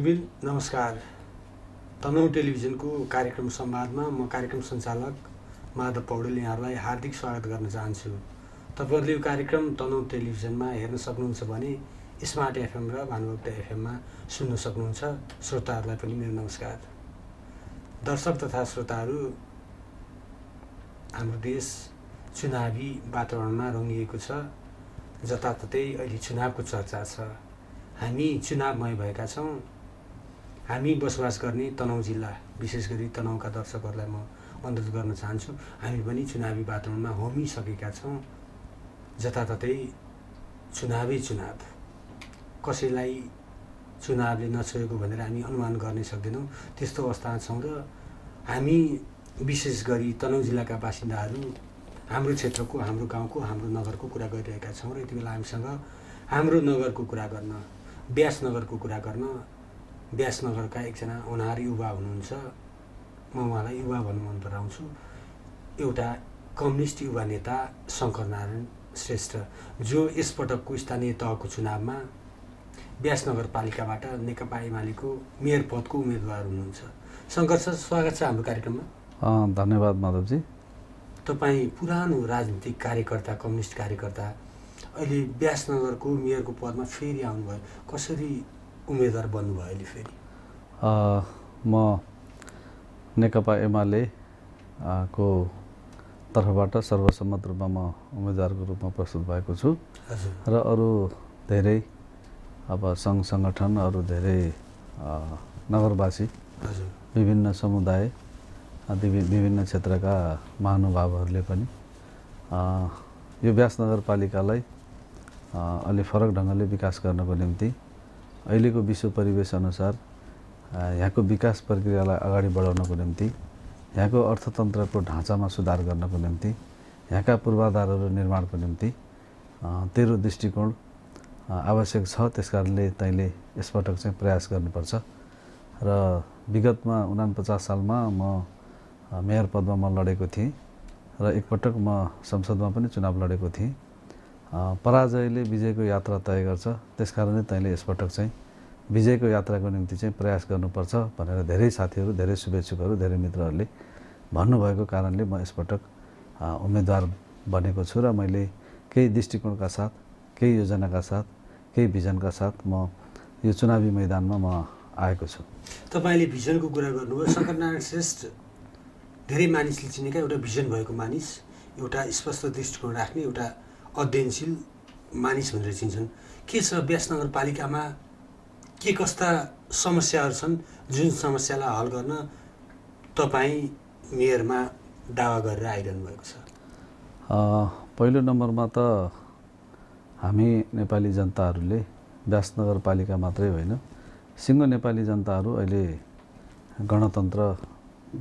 दर्शकबिन नमस्कार तनहुँ टेलिभिजनको कार्यक्रम संवादमा म कार्यक्रम सञ्चालक माधव पौडेल यहाँहरूलाई हार्दिक स्वागत गर्न चाहन्छु तपाईँहरूले यो कार्यक्रम तनहुँ टेलिभिजनमा हेर्न सक्नुहुन्छ भने स्मार्ट एफएम र भानुभक्त एफएममा सुन्न सक्नुहुन्छ श्रोताहरूलाई पनि मेरो नमस्कार दर्शक तथा श्रोताहरू हाम्रो देश चुनावी वातावरणमा रङ्गिएको छ जताततै अहिले चुनावको चर्चा छ हामी चुनावमय भएका छौँ हामी बसोबास गर्ने तनहुँ जिल्ला विशेष गरी तनहुँका दर्शकहरूलाई म अनुरोध गर्न चाहन्छु हामी पनि चुनावी वातावरणमा होमिसकेका छौँ जताततै चुनावै चुनाव कसैलाई चुनावले नछोएको भनेर हामी अनुमान गर्नै सक्दैनौँ त्यस्तो अवस्थामा छौँ र हामी विशेष गरी तनहुँ जिल्लाका बासिन्दाहरू हाम्रो क्षेत्रको हाम्रो गाउँको हाम्रो नगरको कुरा गरिरहेका छौँ र यति बेला हामीसँग हाम्रो नगरको कुरा गर्न ब्यास नगरको कुरा गर्न व्यासनगरका एकजना होनार युवा हुनुहुन्छ म उहाँलाई युवा भन्नु मन पराउँछु एउटा कम्युनिस्ट युवा नेता शङ्कर नारायण श्रेष्ठ जो यसपटकको स्थानीय तहको चुनावमा व्यास नगरपालिकाबाट नेकपा एमालेको मेयर पदको उम्मेदवार हुनुहुन्छ शङ्कर सर स्वागत छ हाम्रो कार्यक्रममा धन्यवाद माधवजी तपाईँ पुरानो राजनीतिक कार्यकर्ता कम्युनिस्ट कार्यकर्ता अहिले व्यासनगरको मेयरको पदमा फेरि आउनुभयो कसरी उम्मेदवार बन्नुभयो अहिले फेरि म नेकपा एमाले को तर्फबाट सर्वसम्मत रूपमा म उम्मेदवारको रूपमा प्रस्तुत भएको छु र अरू धेरै अब सङ्घ सङ्गठन अरू धेरै नगरवासी विभिन्न समुदाय विभिन्न क्षेत्रका महानुभावहरूले पनि यो व्यास नगरपालिकालाई अलि फरक ढङ्गले विकास गर्नको निम्ति अहिलेको विश्व परिवेश अनुसार यहाँको विकास प्रक्रियालाई अगाडि बढाउनको निम्ति यहाँको अर्थतन्त्रको ढाँचामा सुधार गर्नको निम्ति यहाँका पूर्वाधारहरू निर्माणको निम्ति तेरो दृष्टिकोण आवश्यक छ त्यस कारणले तैँले यसपटक चाहिँ प्रयास गर्नुपर्छ र विगतमा उनापचास सालमा म मेयर पदमा म लडेको थिएँ र एकपटक म संसदमा पनि चुनाव लडेको थिएँ पराजयले विजयको यात्रा तय गर्छ त्यस कारणले तैँले यसपटक चाहिँ विजयको यात्राको निम्ति चाहिँ प्रयास गर्नुपर्छ भनेर धेरै साथीहरू धेरै शुभेच्छुकहरू धेरै मित्रहरूले भन्नुभएको कारणले म यसपटक उम्मेदवार बनेको छु र मैले केही दृष्टिकोणका साथ केही योजनाका साथ केही भिजनका साथ म यो चुनावी मैदानमा म आएको छु तपाईँले भिजनको कुरा गर्नुभयो शङ्करनारायण श्रेष्ठ धेरै मानिसले चिनेका एउटा भिजन भएको मानिस एउटा स्पष्ट दृष्टिकोण राख्ने एउटा अध्ययनशील मानिस भनेर चिन्छन् के छ व्यास नगरपालिकामा के कस्ता समस्याहरू छन् जुन समस्यालाई हल गर्न तपाईँ मेयरमा दावा गरेर आइरहनु भएको छ पहिलो नम्बरमा त हामी नेपाली जनताहरूले व्यास नगरपालिका मात्रै होइन सिङ्गो नेपाली जनताहरू अहिले गणतन्त्र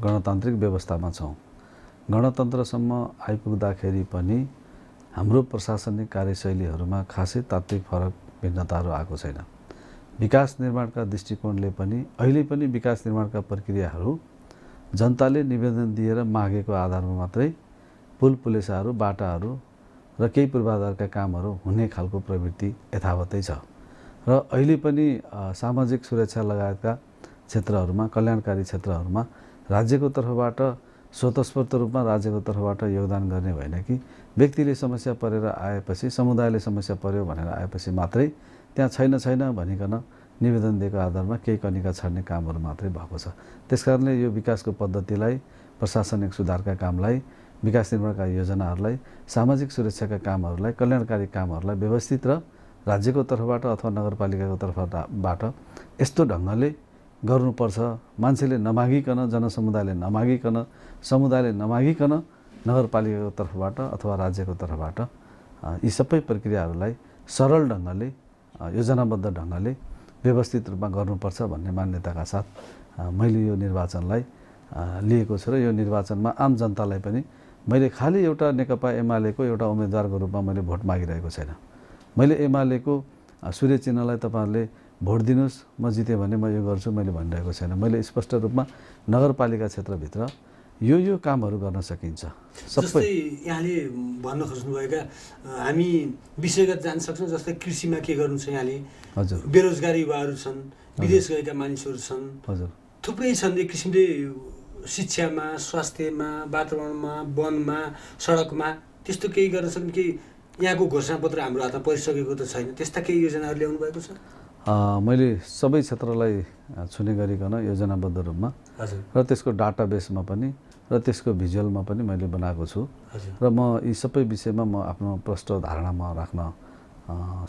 गणतान्त्रिक व्यवस्थामा छौँ गणतन्त्रसम्म आइपुग्दाखेरि पनि हाम्रो प्रशासनिक कार्यशैलीहरूमा खासै तात्विक फरक भिन्नताहरू आएको छैन विकास निर्माणका दृष्टिकोणले पनि अहिले पनि विकास निर्माणका प्रक्रियाहरू जनताले निवेदन दिएर मागेको आधारमा मात्रै पुल पुलेसाहरू बाटाहरू र केही पूर्वाधारका कामहरू हुने खालको प्रवृत्ति यथावतै छ र अहिले पनि सामाजिक सुरक्षा लगायतका क्षेत्रहरूमा कल्याणकारी क्षेत्रहरूमा राज्यको तर्फबाट स्वतस्फूर्त रूपमा राज्यको तर्फबाट योगदान गर्ने होइन कि व्यक्तिले समस्या परेर आएपछि समुदायले समस्या पऱ्यो भनेर आएपछि मात्रै त्यहाँ छैन छैन भनिकन निवेदन दिएको आधारमा केही कनिका छाड्ने कामहरू मात्रै भएको छ त्यसकारणले यो विकासको पद्धतिलाई प्रशासनिक सुधारका कामलाई विकास निर्माणका योजनाहरूलाई सामाजिक सुरक्षाका कामहरूलाई कल्याणकारी कामहरूलाई व्यवस्थित र राज्यको तर्फबाट अथवा नगरपालिकाको तर्फबाट यस्तो ढङ्गले गर्नुपर्छ मान्छेले नमागिकन जनसमुदायले नमागिकन समुदायले नमागिकन नगरपालिकाको तर्फबाट अथवा राज्यको तर्फबाट यी सबै प्रक्रियाहरूलाई सरल ढङ्गले योजनाबद्ध ढङ्गले व्यवस्थित रूपमा गर्नुपर्छ भन्ने मान्यताका साथ मैले यो निर्वाचनलाई लिएको छु र यो निर्वाचनमा आम जनतालाई पनि मैले खालि एउटा नेकपा एमालेको एउटा उम्मेदवारको रूपमा मैले भोट मागिरहेको छैन मैले एमालेको सूर्य चिन्हलाई तपाईँहरूले भोट दिनुहोस् म जितेँ भने म यो गर्छु मैले भनिरहेको छैन मैले स्पष्ट रूपमा नगरपालिका क्षेत्रभित्र यो यो कामहरू गर्न सकिन्छ जस्तै यहाँले भन्न खोज्नुभएका हामी विषयगत जान सक्छौँ जस्तै कृषिमा के गर्नु छ यहाँले हजुर बेरोजगारी युवाहरू छन् विदेश गएका मानिसहरू छन् हजुर थुप्रै छन् एक किसिमले शिक्षामा स्वास्थ्यमा वातावरणमा वनमा सडकमा त्यस्तो केही गर्न सक्ने कि यहाँको घोषणापत्र हाम्रो हातमा परिसकेको त छैन त्यस्ता केही योजनाहरू ल्याउनु भएको छ मैले सबै क्षेत्रलाई छुने गरिकन योजनाबद्ध रूपमा र त्यसको डाटा बेसमा पनि र त्यसको भिजुअलमा पनि मैले बनाएको छु र म यी सबै विषयमा म आफ्नो प्रष्ट धारणा म राख्न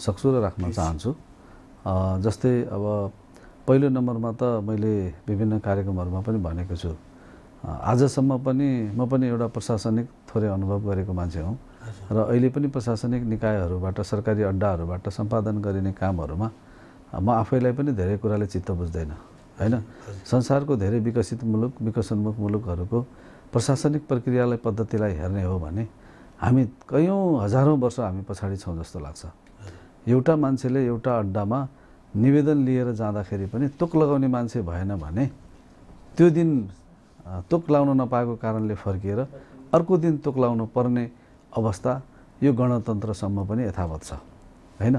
सक्छु र राख्न चाहन्छु जस्तै अब पहिलो नम्बरमा त मैले विभिन्न कार्यक्रमहरूमा पनि भनेको छु आजसम्म पनि म पनि एउटा प्रशासनिक थोरै अनुभव गरेको मान्छे हुँ र अहिले पनि प्रशासनिक निकायहरूबाट सरकारी अड्डाहरूबाट सम्पादन गरिने कामहरूमा म आफैलाई पनि धेरै कुराले चित्त बुझ्दैन होइन संसारको धेरै विकसित मुलुक विकसनमुख मुलुकहरूको प्रशासनिक प्रक्रियालाई पद्धतिलाई हेर्ने हो भने हामी कयौँ हजारौँ वर्ष हामी पछाडि छौँ जस्तो लाग्छ एउटा मान्छेले एउटा अड्डामा निवेदन लिएर जाँदाखेरि पनि तोक लगाउने मान्छे भएन भने त्यो दिन तोक लाउन नपाएको कारणले फर्किएर अर्को दिन तोक लाउनु पर्ने अवस्था यो गणतन्त्रसम्म पनि यथावत छ होइन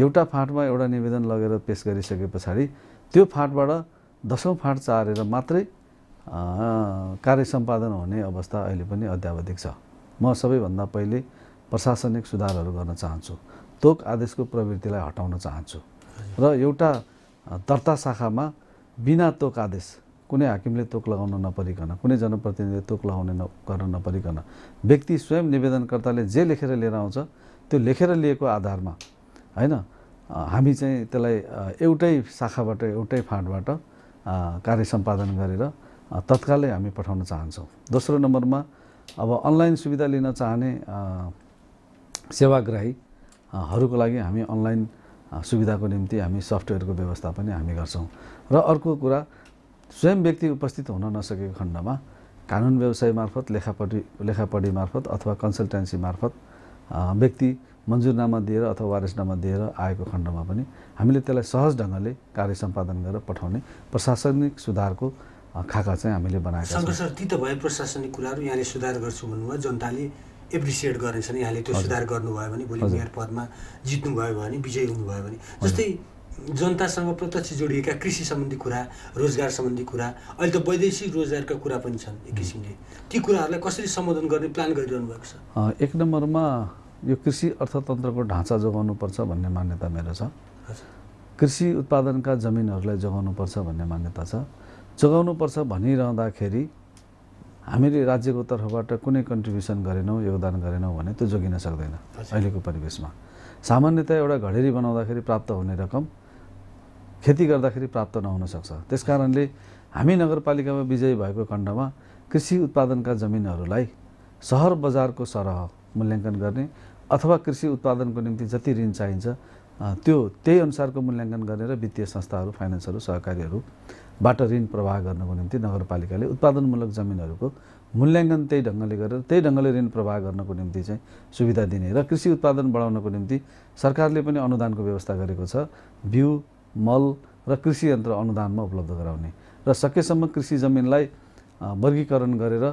एउटा फाँटमा एउटा निवेदन लगेर पेस गरिसके पछाडि त्यो फाँटबाट दसौँ फाँट चारेर मात्रै कार्य सम्पादन हुने अवस्था अहिले पनि अध्यावधिक छ म सबैभन्दा पहिले प्रशासनिक सुधारहरू गर्न चाहन्छु तोक आदेशको प्रवृत्तिलाई हटाउन चाहन्छु र एउटा दर्ता शाखामा बिना तोक आदेश कुनै हाकिमले तोक लगाउन नपरिकन कुनै जनप्रतिनिधिले तोक लगाउने न गर्न नपरिकन व्यक्ति स्वयं निवेदनकर्ताले जे लेखेर लिएर आउँछ त्यो लेखेर लिएको आधारमा होइन हामी चाहिँ त्यसलाई एउटै शाखाबाट एउटै फाँटबाट कार्य सम्पादन गरेर तत्कालै हामी पठाउन चाहन्छौँ दोस्रो नम्बरमा अब अनलाइन सुविधा लिन चाहने सेवाग्राहीहरूको लागि हामी अनलाइन सुविधाको निम्ति हामी सफ्टवेयरको व्यवस्था पनि हामी गर्छौँ र अर्को कुरा स्वयं व्यक्ति उपस्थित हुन नसकेको खण्डमा कानुन व्यवसाय मार्फत लेखापढी लेखापढी मार्फत अथवा कन्सल्टेन्सी मार्फत व्यक्ति मन्जुरनामा दिएर अथवा वारेसनामा दिएर आएको खण्डमा पनि हामीले त्यसलाई सहज ढङ्गले कार्य सम्पादन गरेर पठाउने प्रशासनिक सुधारको खाका चाहिँ हामीले बनाएको छौँ सर ती त भए प्रशासनिक कुराहरू यहाँले सुधार गर्छु भन्नुभयो जनताले एप्रिसिएट गर्नेछन् यहाँले त्यो सुधार गर्नुभयो भने भोलि मेयर पदमा जित्नुभयो भने विजयी हुनुभयो भने जस्तै जनतासँग प्रत्यक्ष जोडिएका कृषि सम्बन्धी कुरा रोजगार सम्बन्धी कुरा अहिले त वैदेशिक रोजगारका कुरा पनि छन् एक किसिमले ती कुराहरूलाई कसरी सम्बोधन गर्ने प्लान गरिरहनु भएको छ एक नम्बरमा यो कृषि अर्थतन्त्रको ढाँचा जोगाउनुपर्छ भन्ने मान्यता मेरो छ कृषि उत्पादनका जमिनहरूलाई जोगाउनुपर्छ भन्ने मान्यता छ जोगाउनुपर्छ भनिरहँदाखेरि हामीले राज्यको तर्फबाट कुनै कन्ट्रिब्युसन गरेनौँ योगदान गरेनौँ भने त्यो जोगिन सक्दैन अहिलेको परिवेशमा सामान्यतया एउटा घडेरी बनाउँदाखेरि प्राप्त हुने रकम खेती गर्दाखेरि प्राप्त नहुनसक्छ त्यस कारणले हामी नगरपालिकामा विजयी भएको खण्डमा कृषि उत्पादनका जमिनहरूलाई सहर बजारको सरह मूल्याङ्कन गर्ने अथवा कृषि उत्पादनको निम्ति जति ऋण चाहिन्छ त्यो त्यही अनुसारको मूल्याङ्कन गरेर वित्तीय संस्थाहरू फाइनेन्सहरू सहकारीहरू बाट ऋण प्रवाह गर्नको निम्ति नगरपालिकाले उत्पादनमूलक जमिनहरूको मूल्याङ्कन त्यही ढङ्गले गरेर त्यही ढङ्गले ऋण प्रवाह गर्नको निम्ति चाहिँ सुविधा दिने र कृषि उत्पादन बढाउनको निम्ति सरकारले पनि अनुदानको व्यवस्था गरेको छ बिउ मल र कृषि यन्त्र अनुदानमा उपलब्ध गराउने र सकेसम्म कृषि जमिनलाई वर्गीकरण गरेर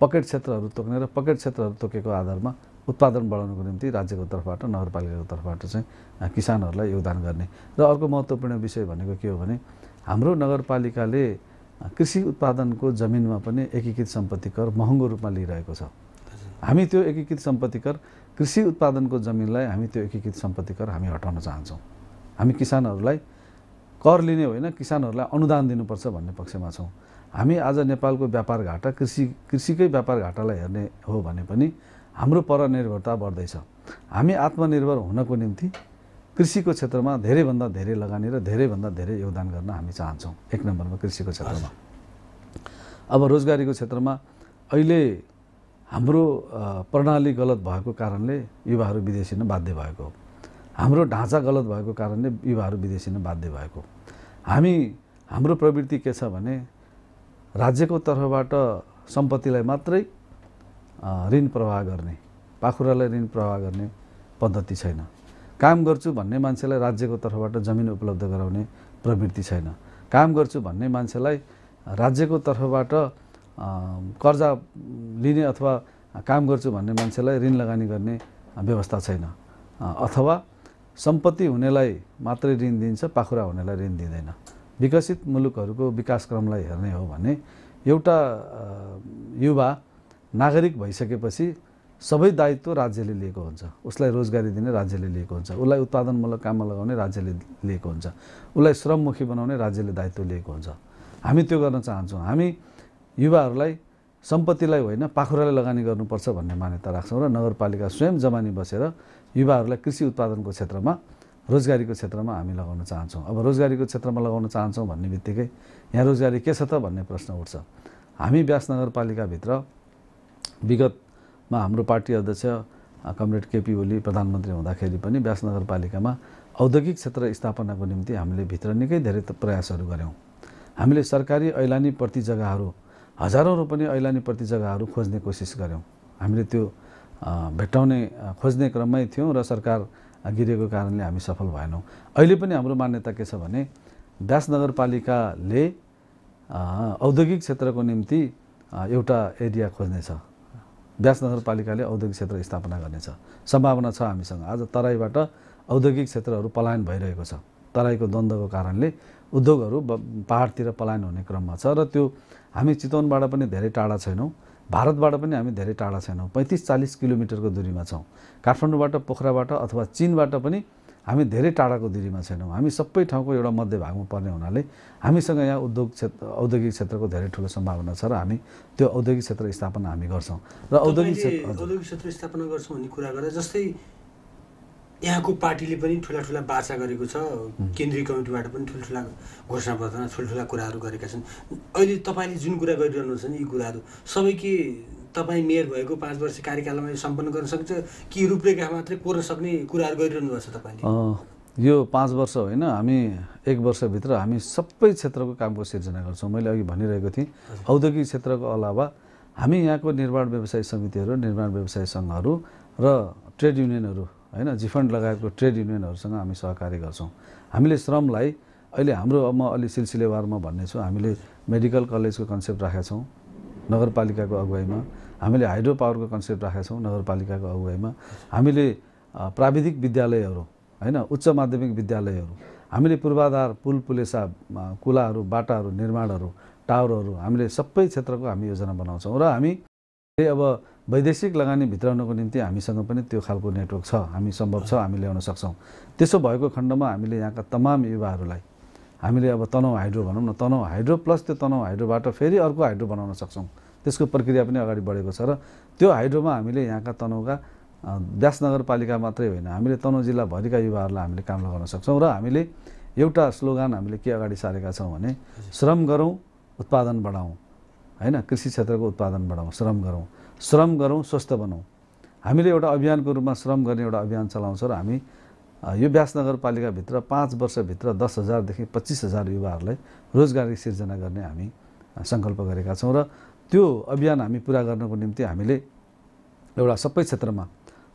पकेट क्षेत्रहरू तोक्ने र पकेट क्षेत्रहरू तोकेको आधारमा उत्पादन बढाउनको निम्ति राज्यको तर्फबाट नगरपालिकाको तर्फबाट चाहिँ किसानहरूलाई योगदान गर्ने र अर्को महत्त्वपूर्ण विषय भनेको के हो भने हाम्रो नगरपालिकाले कृषि उत्पादनको जमिनमा पनि एकीकृत सम्पत्ति कर महँगो रूपमा लिइरहेको छ हामी त्यो एकीकृत सम्पत्ति कर कृषि उत्पादनको जमिनलाई हामी त्यो एकीकृत सम्पत्ति कर हामी हटाउन चाहन्छौँ हामी किसानहरूलाई कर लिने होइन किसानहरूलाई अनुदान दिनुपर्छ भन्ने पक्षमा छौँ हामी आज नेपालको व्यापार घाटा कृषि कृषिकै व्यापार घाटालाई हेर्ने हो भने पनि हाम्रो परनिर्भरता बढ्दैछ हामी आत्मनिर्भर हुनको निम्ति कृषिको क्षेत्रमा धेरैभन्दा धेरै लगानी र धेरैभन्दा धेरै योगदान गर्न हामी चाहन्छौँ एक नम्बरमा कृषिको क्षेत्रमा अब रोजगारीको क्षेत्रमा अहिले हाम्रो प्रणाली गलत भएको कारणले युवाहरू विदेशी नै बाध्य भएको हो हाम्रो ढाँचा गलत भएको कारणले युवाहरू विदेशी नै बाध्य भएको हामी हाम्रो प्रवृत्ति के छ भने राज्यको तर्फबाट सम्पत्तिलाई मात्रै ऋण प्रवाह गर्ने पाखुरालाई ऋण प्रवाह गर्ने पद्धति छैन काम गर्छु भन्ने मान्छेलाई राज्यको तर्फबाट जमिन उपलब्ध गराउने प्रवृत्ति छैन काम गर्छु भन्ने मान्छेलाई राज्यको तर्फबाट कर्जा लिने अथवा काम गर्छु भन्ने मान्छेलाई ऋण लगानी गर्ने व्यवस्था छैन अथवा सम्पत्ति हुनेलाई मात्रै ऋण दिन्छ पाखुरा हुनेलाई ऋण दिँदैन विकसित मुलुकहरूको विकासक्रमलाई हेर्ने हो भने एउटा युवा नागरिक भइसकेपछि सबै दायित्व राज्यले लिएको हुन्छ उसलाई रोजगारी दिने राज्यले लिएको हुन्छ उसलाई उत्पादनमूलक काममा लगाउने राज्यले लिएको हुन्छ उसलाई श्रममुखी बनाउने राज्यले दायित्व लिएको हुन्छ हामी त्यो गर्न चाहन्छौँ हामी युवाहरूलाई सम्पत्तिलाई होइन पाखुरालाई लगानी गर्नुपर्छ भन्ने मान्यता राख्छौँ र नगरपालिका स्वयं जमानी बसेर युवाहरूलाई कृषि उत्पादनको क्षेत्रमा रोजगारीको क्षेत्रमा हामी लगाउन चाहन्छौँ अब रोजगारीको क्षेत्रमा लगाउन चाहन्छौँ भन्ने बित्तिकै यहाँ रोजगारी के छ त भन्ने प्रश्न उठ्छ हामी व्यास नगरपालिकाभित्र विगत मा हाम्रो पार्टी अध्यक्ष कमरेड केपी ओली प्रधानमन्त्री हुँदाखेरि पनि व्यास नगरपालिकामा औद्योगिक क्षेत्र स्थापनाको निम्ति हामीले भित्र निकै धेरै प्रयासहरू गऱ्यौँ हामीले सरकारी ऐलानी प्रति जग्गाहरू हजारौँ पनि ऐलानी प्रति जग्गाहरू खोज्ने कोसिस गऱ्यौँ हामीले त्यो भेट्टाउने खोज्ने क्रममै थियौँ र सरकार गिरेको कारणले हामी सफल भएनौँ अहिले पनि हाम्रो मान्यता के छ भने व्यास नगरपालिकाले औद्योगिक क्षेत्रको निम्ति एउटा एरिया खोज्नेछ ब्यास नगरपालिकाले औद्योगिक क्षेत्र स्थापना गर्नेछ सम्भावना छ हामीसँग आज तराईबाट औद्योगिक क्षेत्रहरू पलायन भइरहेको छ तराईको द्वन्द्वको कारणले उद्योगहरू पाहाडतिर पलायन हुने क्रममा छ र त्यो हामी चितवनबाट पनि धेरै टाढा छैनौँ भारतबाट पनि हामी धेरै टाढा छैनौँ पैँतिस चालिस किलोमिटरको दुरीमा छौँ काठमाडौँबाट पोखराबाट अथवा चिनबाट पनि हामी धेरै टाढाको दुरीमा छैनौँ हामी सबै ठाउँको एउटा मध्य भागमा पर्ने हुनाले हामीसँग यहाँ उद्योग क्षेत्र औद्योगिक क्षेत्रको धेरै ठुलो सम्भावना छ र हामी त्यो औद्योगिक क्षेत्र स्थापना हामी गर्छौँ र औद्योगिक क्षेत्र औद्योगिक क्षेत्र स्थापना गर्छौँ भन्ने कुरा गर्दा जस्तै यहाँको पार्टीले पनि ठुला ठुला बाचा गरेको छ केन्द्रीय कमिटीबाट पनि ठुल्ठुला पत्र ठुल्ठुला कुराहरू गरेका छन् अहिले तपाईँले जुन कुरा गरिरहनु छ नि यी कुराहरू सबै के तपाईँ मेयर भएको पाँच वर्ष कार्यकालमा यो सम्पन्न गर्न सक्छ कि रूपरेखा मात्रै कोर्न सक्ने कुराहरू गरिरहनु भएको छ तपाईँले यो पाँच वर्ष होइन हामी एक वर्षभित्र हामी सबै क्षेत्रको कामको सिर्जना गर्छौँ मैले अघि भनिरहेको थिएँ औद्योगिक क्षेत्रको अलावा हामी यहाँको निर्माण व्यवसाय समितिहरू निर्माण व्यवसाय सङ्घहरू र ट्रेड युनियनहरू होइन जिफन्ड लगायतको ट्रेड युनियनहरूसँग हामी सहकार्य गर्छौँ हामीले श्रमलाई अहिले हाम्रो म अलि सिलसिलेवारमा भन्नेछु हामीले मेडिकल कलेजको कन्सेप्ट राखेका छौँ नगरपालिकाको अगुवाईमा हामीले हाइड्रो पावरको कन्सेप्ट राखेका छौँ नगरपालिकाको अगुवाईमा हामीले प्राविधिक विद्यालयहरू होइन उच्च माध्यमिक विद्यालयहरू हामीले पूर्वाधार पुल पुलेसा कुलाहरू बाटाहरू निर्माणहरू टावरहरू हामीले सबै क्षेत्रको हामी योजना बनाउँछौँ र हामी अब वैदेशिक लगानी भित्राउनको निम्ति हामीसँग पनि त्यो खालको नेटवर्क छ हामी सम्भव छ हामी ल्याउन सक्छौँ त्यसो भएको खण्डमा हामीले यहाँका तमाम युवाहरूलाई हामीले अब तनाउ हाइड्रो भनौँ न तनाउ हाइड्रो प्लस त्यो तनाउ हाइड्रोबाट फेरि अर्को हाइड्रो बनाउन सक्छौँ त्यसको प्रक्रिया पनि अगाडि बढेको छ र त्यो हाइड्रोमा हामीले यहाँका तनहुका व्यास नगरपालिका मात्रै होइन हामीले तनहु जिल्लाभरिका युवाहरूलाई हामीले काम लगाउन सक्छौँ र हामीले एउटा स्लोगान हामीले के अगाडि सारेका छौँ भने श्रम गरौँ उत्पादन बढाउँ होइन कृषि क्षेत्रको उत्पादन बढाउँ श्रम गरौँ श्रम गरौँ स्वस्थ बनाउँ हामीले एउटा अभियानको रूपमा श्रम गर्ने एउटा अभियान चलाउँछौँ र हामी यो व्यास नगरपालिकाभित्र पाँच वर्षभित्र दस हजारदेखि पच्चिस हजार युवाहरूलाई रोजगारी सिर्जना गर्ने हामी सङ्कल्प गरेका छौँ र त्यो अभियान हामी पुरा गर्नको निम्ति हामीले एउटा सबै क्षेत्रमा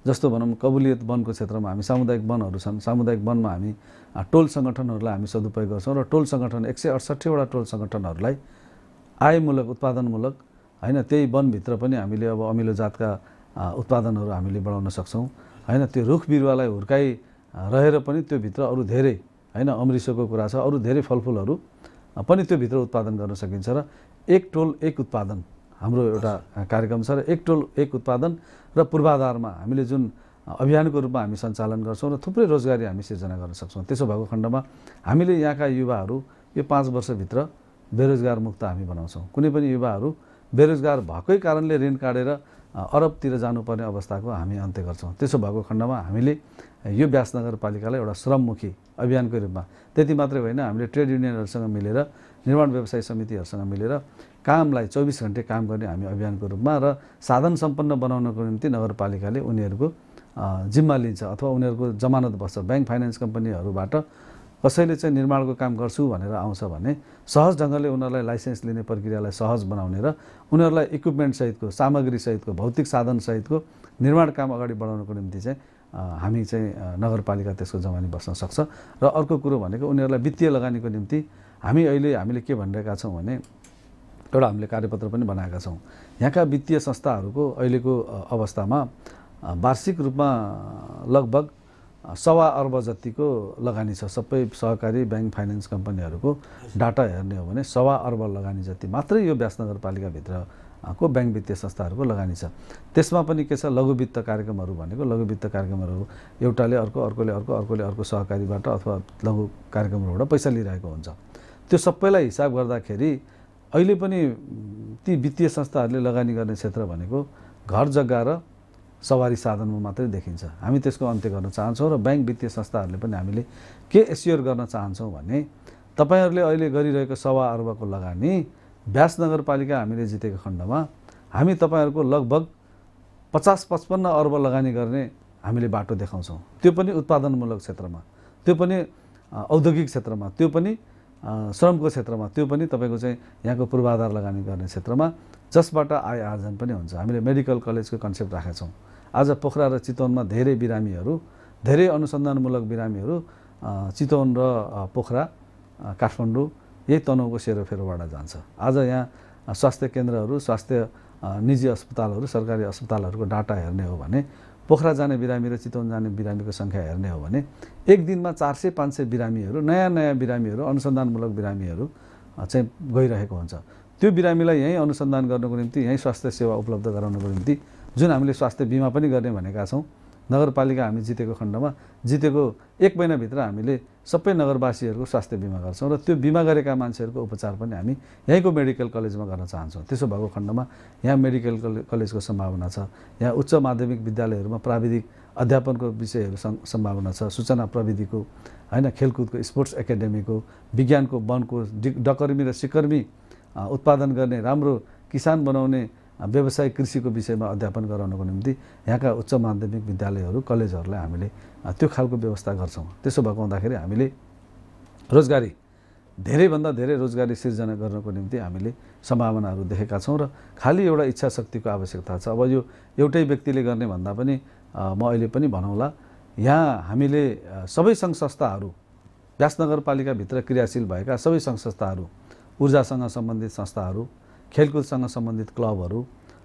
जस्तो भनौँ कबुलियत वनको क्षेत्रमा हामी सामुदायिक वनहरू छन् सामुदायिक वनमा हामी टोल सङ्गठनहरूलाई हामी सदुपयोग गर्छौँ र टोल सङ्गठन एक सय अडसट्ठीवटा टोल सङ्गठनहरूलाई आयमूलक उत्पादनमूलक होइन त्यही वनभित्र पनि हामीले अब अमिलो जातका उत्पादनहरू हामीले बढाउन सक्छौँ होइन त्यो रुख बिरुवालाई हुर्काइ रहेर पनि त्यो भित्र अरू धेरै होइन अमृसोको कुरा छ अरू धेरै फलफुलहरू पनि त्यो भित्र उत्पादन गर्न सकिन्छ र एक टोल एक उत्पादन हाम्रो एउटा कार्यक्रम छ र एक टोल एक उत्पादन र पूर्वाधारमा हामीले जुन अभियानको रूपमा हामी सञ्चालन गर्छौँ र थुप्रै रोजगारी हामी सिर्जना गर्न सक्छौँ त्यसो भएको खण्डमा हामीले यहाँका युवाहरू यो पाँच वर्षभित्र बेरोजगार मुक्त हामी बनाउँछौँ कुनै पनि युवाहरू बेरोजगार भएकै कारणले ऋण काटेर अरबतिर जानुपर्ने अवस्थाको हामी अन्त्य गर्छौँ त्यसो भएको खण्डमा हामीले यो व्यास नगरपालिकालाई एउटा श्रममुखी अभियानको रूपमा त्यति मात्रै होइन हामीले ट्रेड युनियनहरूसँग मिलेर निर्माण व्यवसाय समितिहरूसँग मिलेर कामलाई चौबिस घन्टे काम गर्ने हामी अभियानको रूपमा र साधन सम्पन्न बनाउनको निम्ति नगरपालिकाले उनीहरूको जिम्मा लिन्छ अथवा उनीहरूको जमानत बस्छ ब्याङ्क फाइनेन्स कम्पनीहरूबाट कसैले चाहिँ निर्माणको काम गर्छु भनेर आउँछ भने सहज ढङ्गले उनीहरूलाई लाइसेन्स लिने प्रक्रियालाई सहज बनाउने र उनीहरूलाई इक्विपमेन्टसहितको सामग्रीसहितको भौतिक साधनसहितको निर्माण काम अगाडि बढाउनको निम्ति चाहिँ हामी चाहिँ नगरपालिका त्यसको जमानी बस्न सक्छ र अर्को कुरो भनेको उनीहरूलाई वित्तीय लगानीको निम्ति हामी अहिले हामीले के भनिरहेका छौँ भने एउटा हामीले कार्यपत्र पनि बनाएका छौँ यहाँका वित्तीय संस्थाहरूको अहिलेको अवस्थामा वार्षिक रूपमा लगभग सवा अर्ब जतिको लगानी छ सबै सहकारी ब्याङ्क फाइनेन्स कम्पनीहरूको डाटा हेर्ने हो भने सवा अर्ब लगानी जति मात्रै यो व्यास नगरपालिकाभित्रको ब्याङ्क वित्तीय संस्थाहरूको लगानी छ त्यसमा पनि के छ लघु वित्त कार्यक्रमहरू भनेको लघु वित्त कार्यक्रमहरू एउटाले अर्को अर्कोले अर्को अर्कोले अर्को सहकारीबाट अथवा लघु कार्यक्रमहरूबाट पैसा लिइरहेको हुन्छ त्यो सबैलाई हिसाब गर्दाखेरि अहिले पनि ती वित्तीय संस्थाहरूले लगानी गर्ने क्षेत्र भनेको घर जग्गा र सवारी साधनमा मात्रै देखिन्छ हामी त्यसको अन्त्य गर्न चाहन्छौँ र ब्याङ्क वित्तीय संस्थाहरूले पनि हामीले के एस्योर गर्न चाहन्छौँ भने तपाईँहरूले अहिले गरिरहेको सवा अर्बको लगानी ब्यास नगरपालिका हामीले जितेको खण्डमा हामी तपाईँहरूको लगभग पचास पचपन्न अर्ब लगानी गर्ने हामीले बाटो देखाउँछौँ त्यो पनि उत्पादनमूलक क्षेत्रमा त्यो पनि औद्योगिक क्षेत्रमा त्यो पनि श्रमको क्षेत्रमा त्यो पनि तपाईँको चाहिँ यहाँको पूर्वाधार लगानी गर्ने क्षेत्रमा जसबाट आय आर्जन पनि हुन्छ हामीले मेडिकल कलेजको कन्सेप्ट राखेका छौँ आज पोखरा र चितवनमा धेरै बिरामीहरू धेरै अनुसन्धानमूलक बिरामीहरू चितवन र पोखरा काठमाडौँ यही तनहुको सेरोफेरोबाट जान्छ आज यहाँ स्वास्थ्य केन्द्रहरू स्वास्थ्य निजी अस्पतालहरू सरकारी अस्पतालहरूको डाटा हेर्ने हो भने पोखरा जाने बिरामी र चितवन जाने बिरामीको सङ्ख्या हेर्ने हो भने एक दिनमा चार सय पाँच सय बिरामीहरू नयाँ नयाँ बिरामीहरू अनुसन्धानमूलक बिरामीहरू चाहिँ गइरहेको हुन्छ त्यो बिरामीलाई यहीँ अनुसन्धान गर्नको निम्ति यहीँ स्वास्थ्य सेवा उपलब्ध गराउनको निम्ति जुन हामीले स्वास्थ्य बिमा पनि गर्ने भनेका छौँ नगरपालिका हामी जितेको खण्डमा जितेको एक महिनाभित्र हामीले सबै नगरवासीहरूको स्वास्थ्य बिमा गर्छौँ र त्यो बिमा गरेका मान्छेहरूको उपचार पनि हामी यहीँको मेडिकल कलेजमा गर्न चाहन्छौँ त्यसो भएको खण्डमा यहाँ मेडिकल कलेजको सम्भावना छ यहाँ उच्च माध्यमिक विद्यालयहरूमा प्राविधिक अध्यापनको विषयहरू सम्भावना छ सूचना प्रविधिको होइन खेलकुदको स्पोर्ट्स एकाडेमीको विज्ञानको वनको डकर्मी र सिकर्मी उत्पादन गर्ने राम्रो किसान बनाउने व्यवसाय कृषिको विषयमा अध्यापन गराउनको निम्ति यहाँका उच्च माध्यमिक विद्यालयहरू कलेजहरूलाई हामीले त्यो खालको व्यवस्था गर्छौँ त्यसो भएको हुँदाखेरि हामीले रोजगारी धेरैभन्दा धेरै रोजगारी सिर्जना गर्नको निम्ति हामीले सम्भावनाहरू देखेका छौँ र खालि एउटा इच्छा शक्तिको आवश्यकता छ अब यो एउटै व्यक्तिले गर्ने भन्दा पनि म अहिले पनि भनौँला यहाँ हामीले सबै सङ्घ संस्थाहरू व्यास नगरपालिकाभित्र क्रियाशील भएका सबै सङ्घ संस्थाहरू ऊर्जासँग सम्बन्धित संस्थाहरू खेलकुदसँग सम्बन्धित क्लबहरू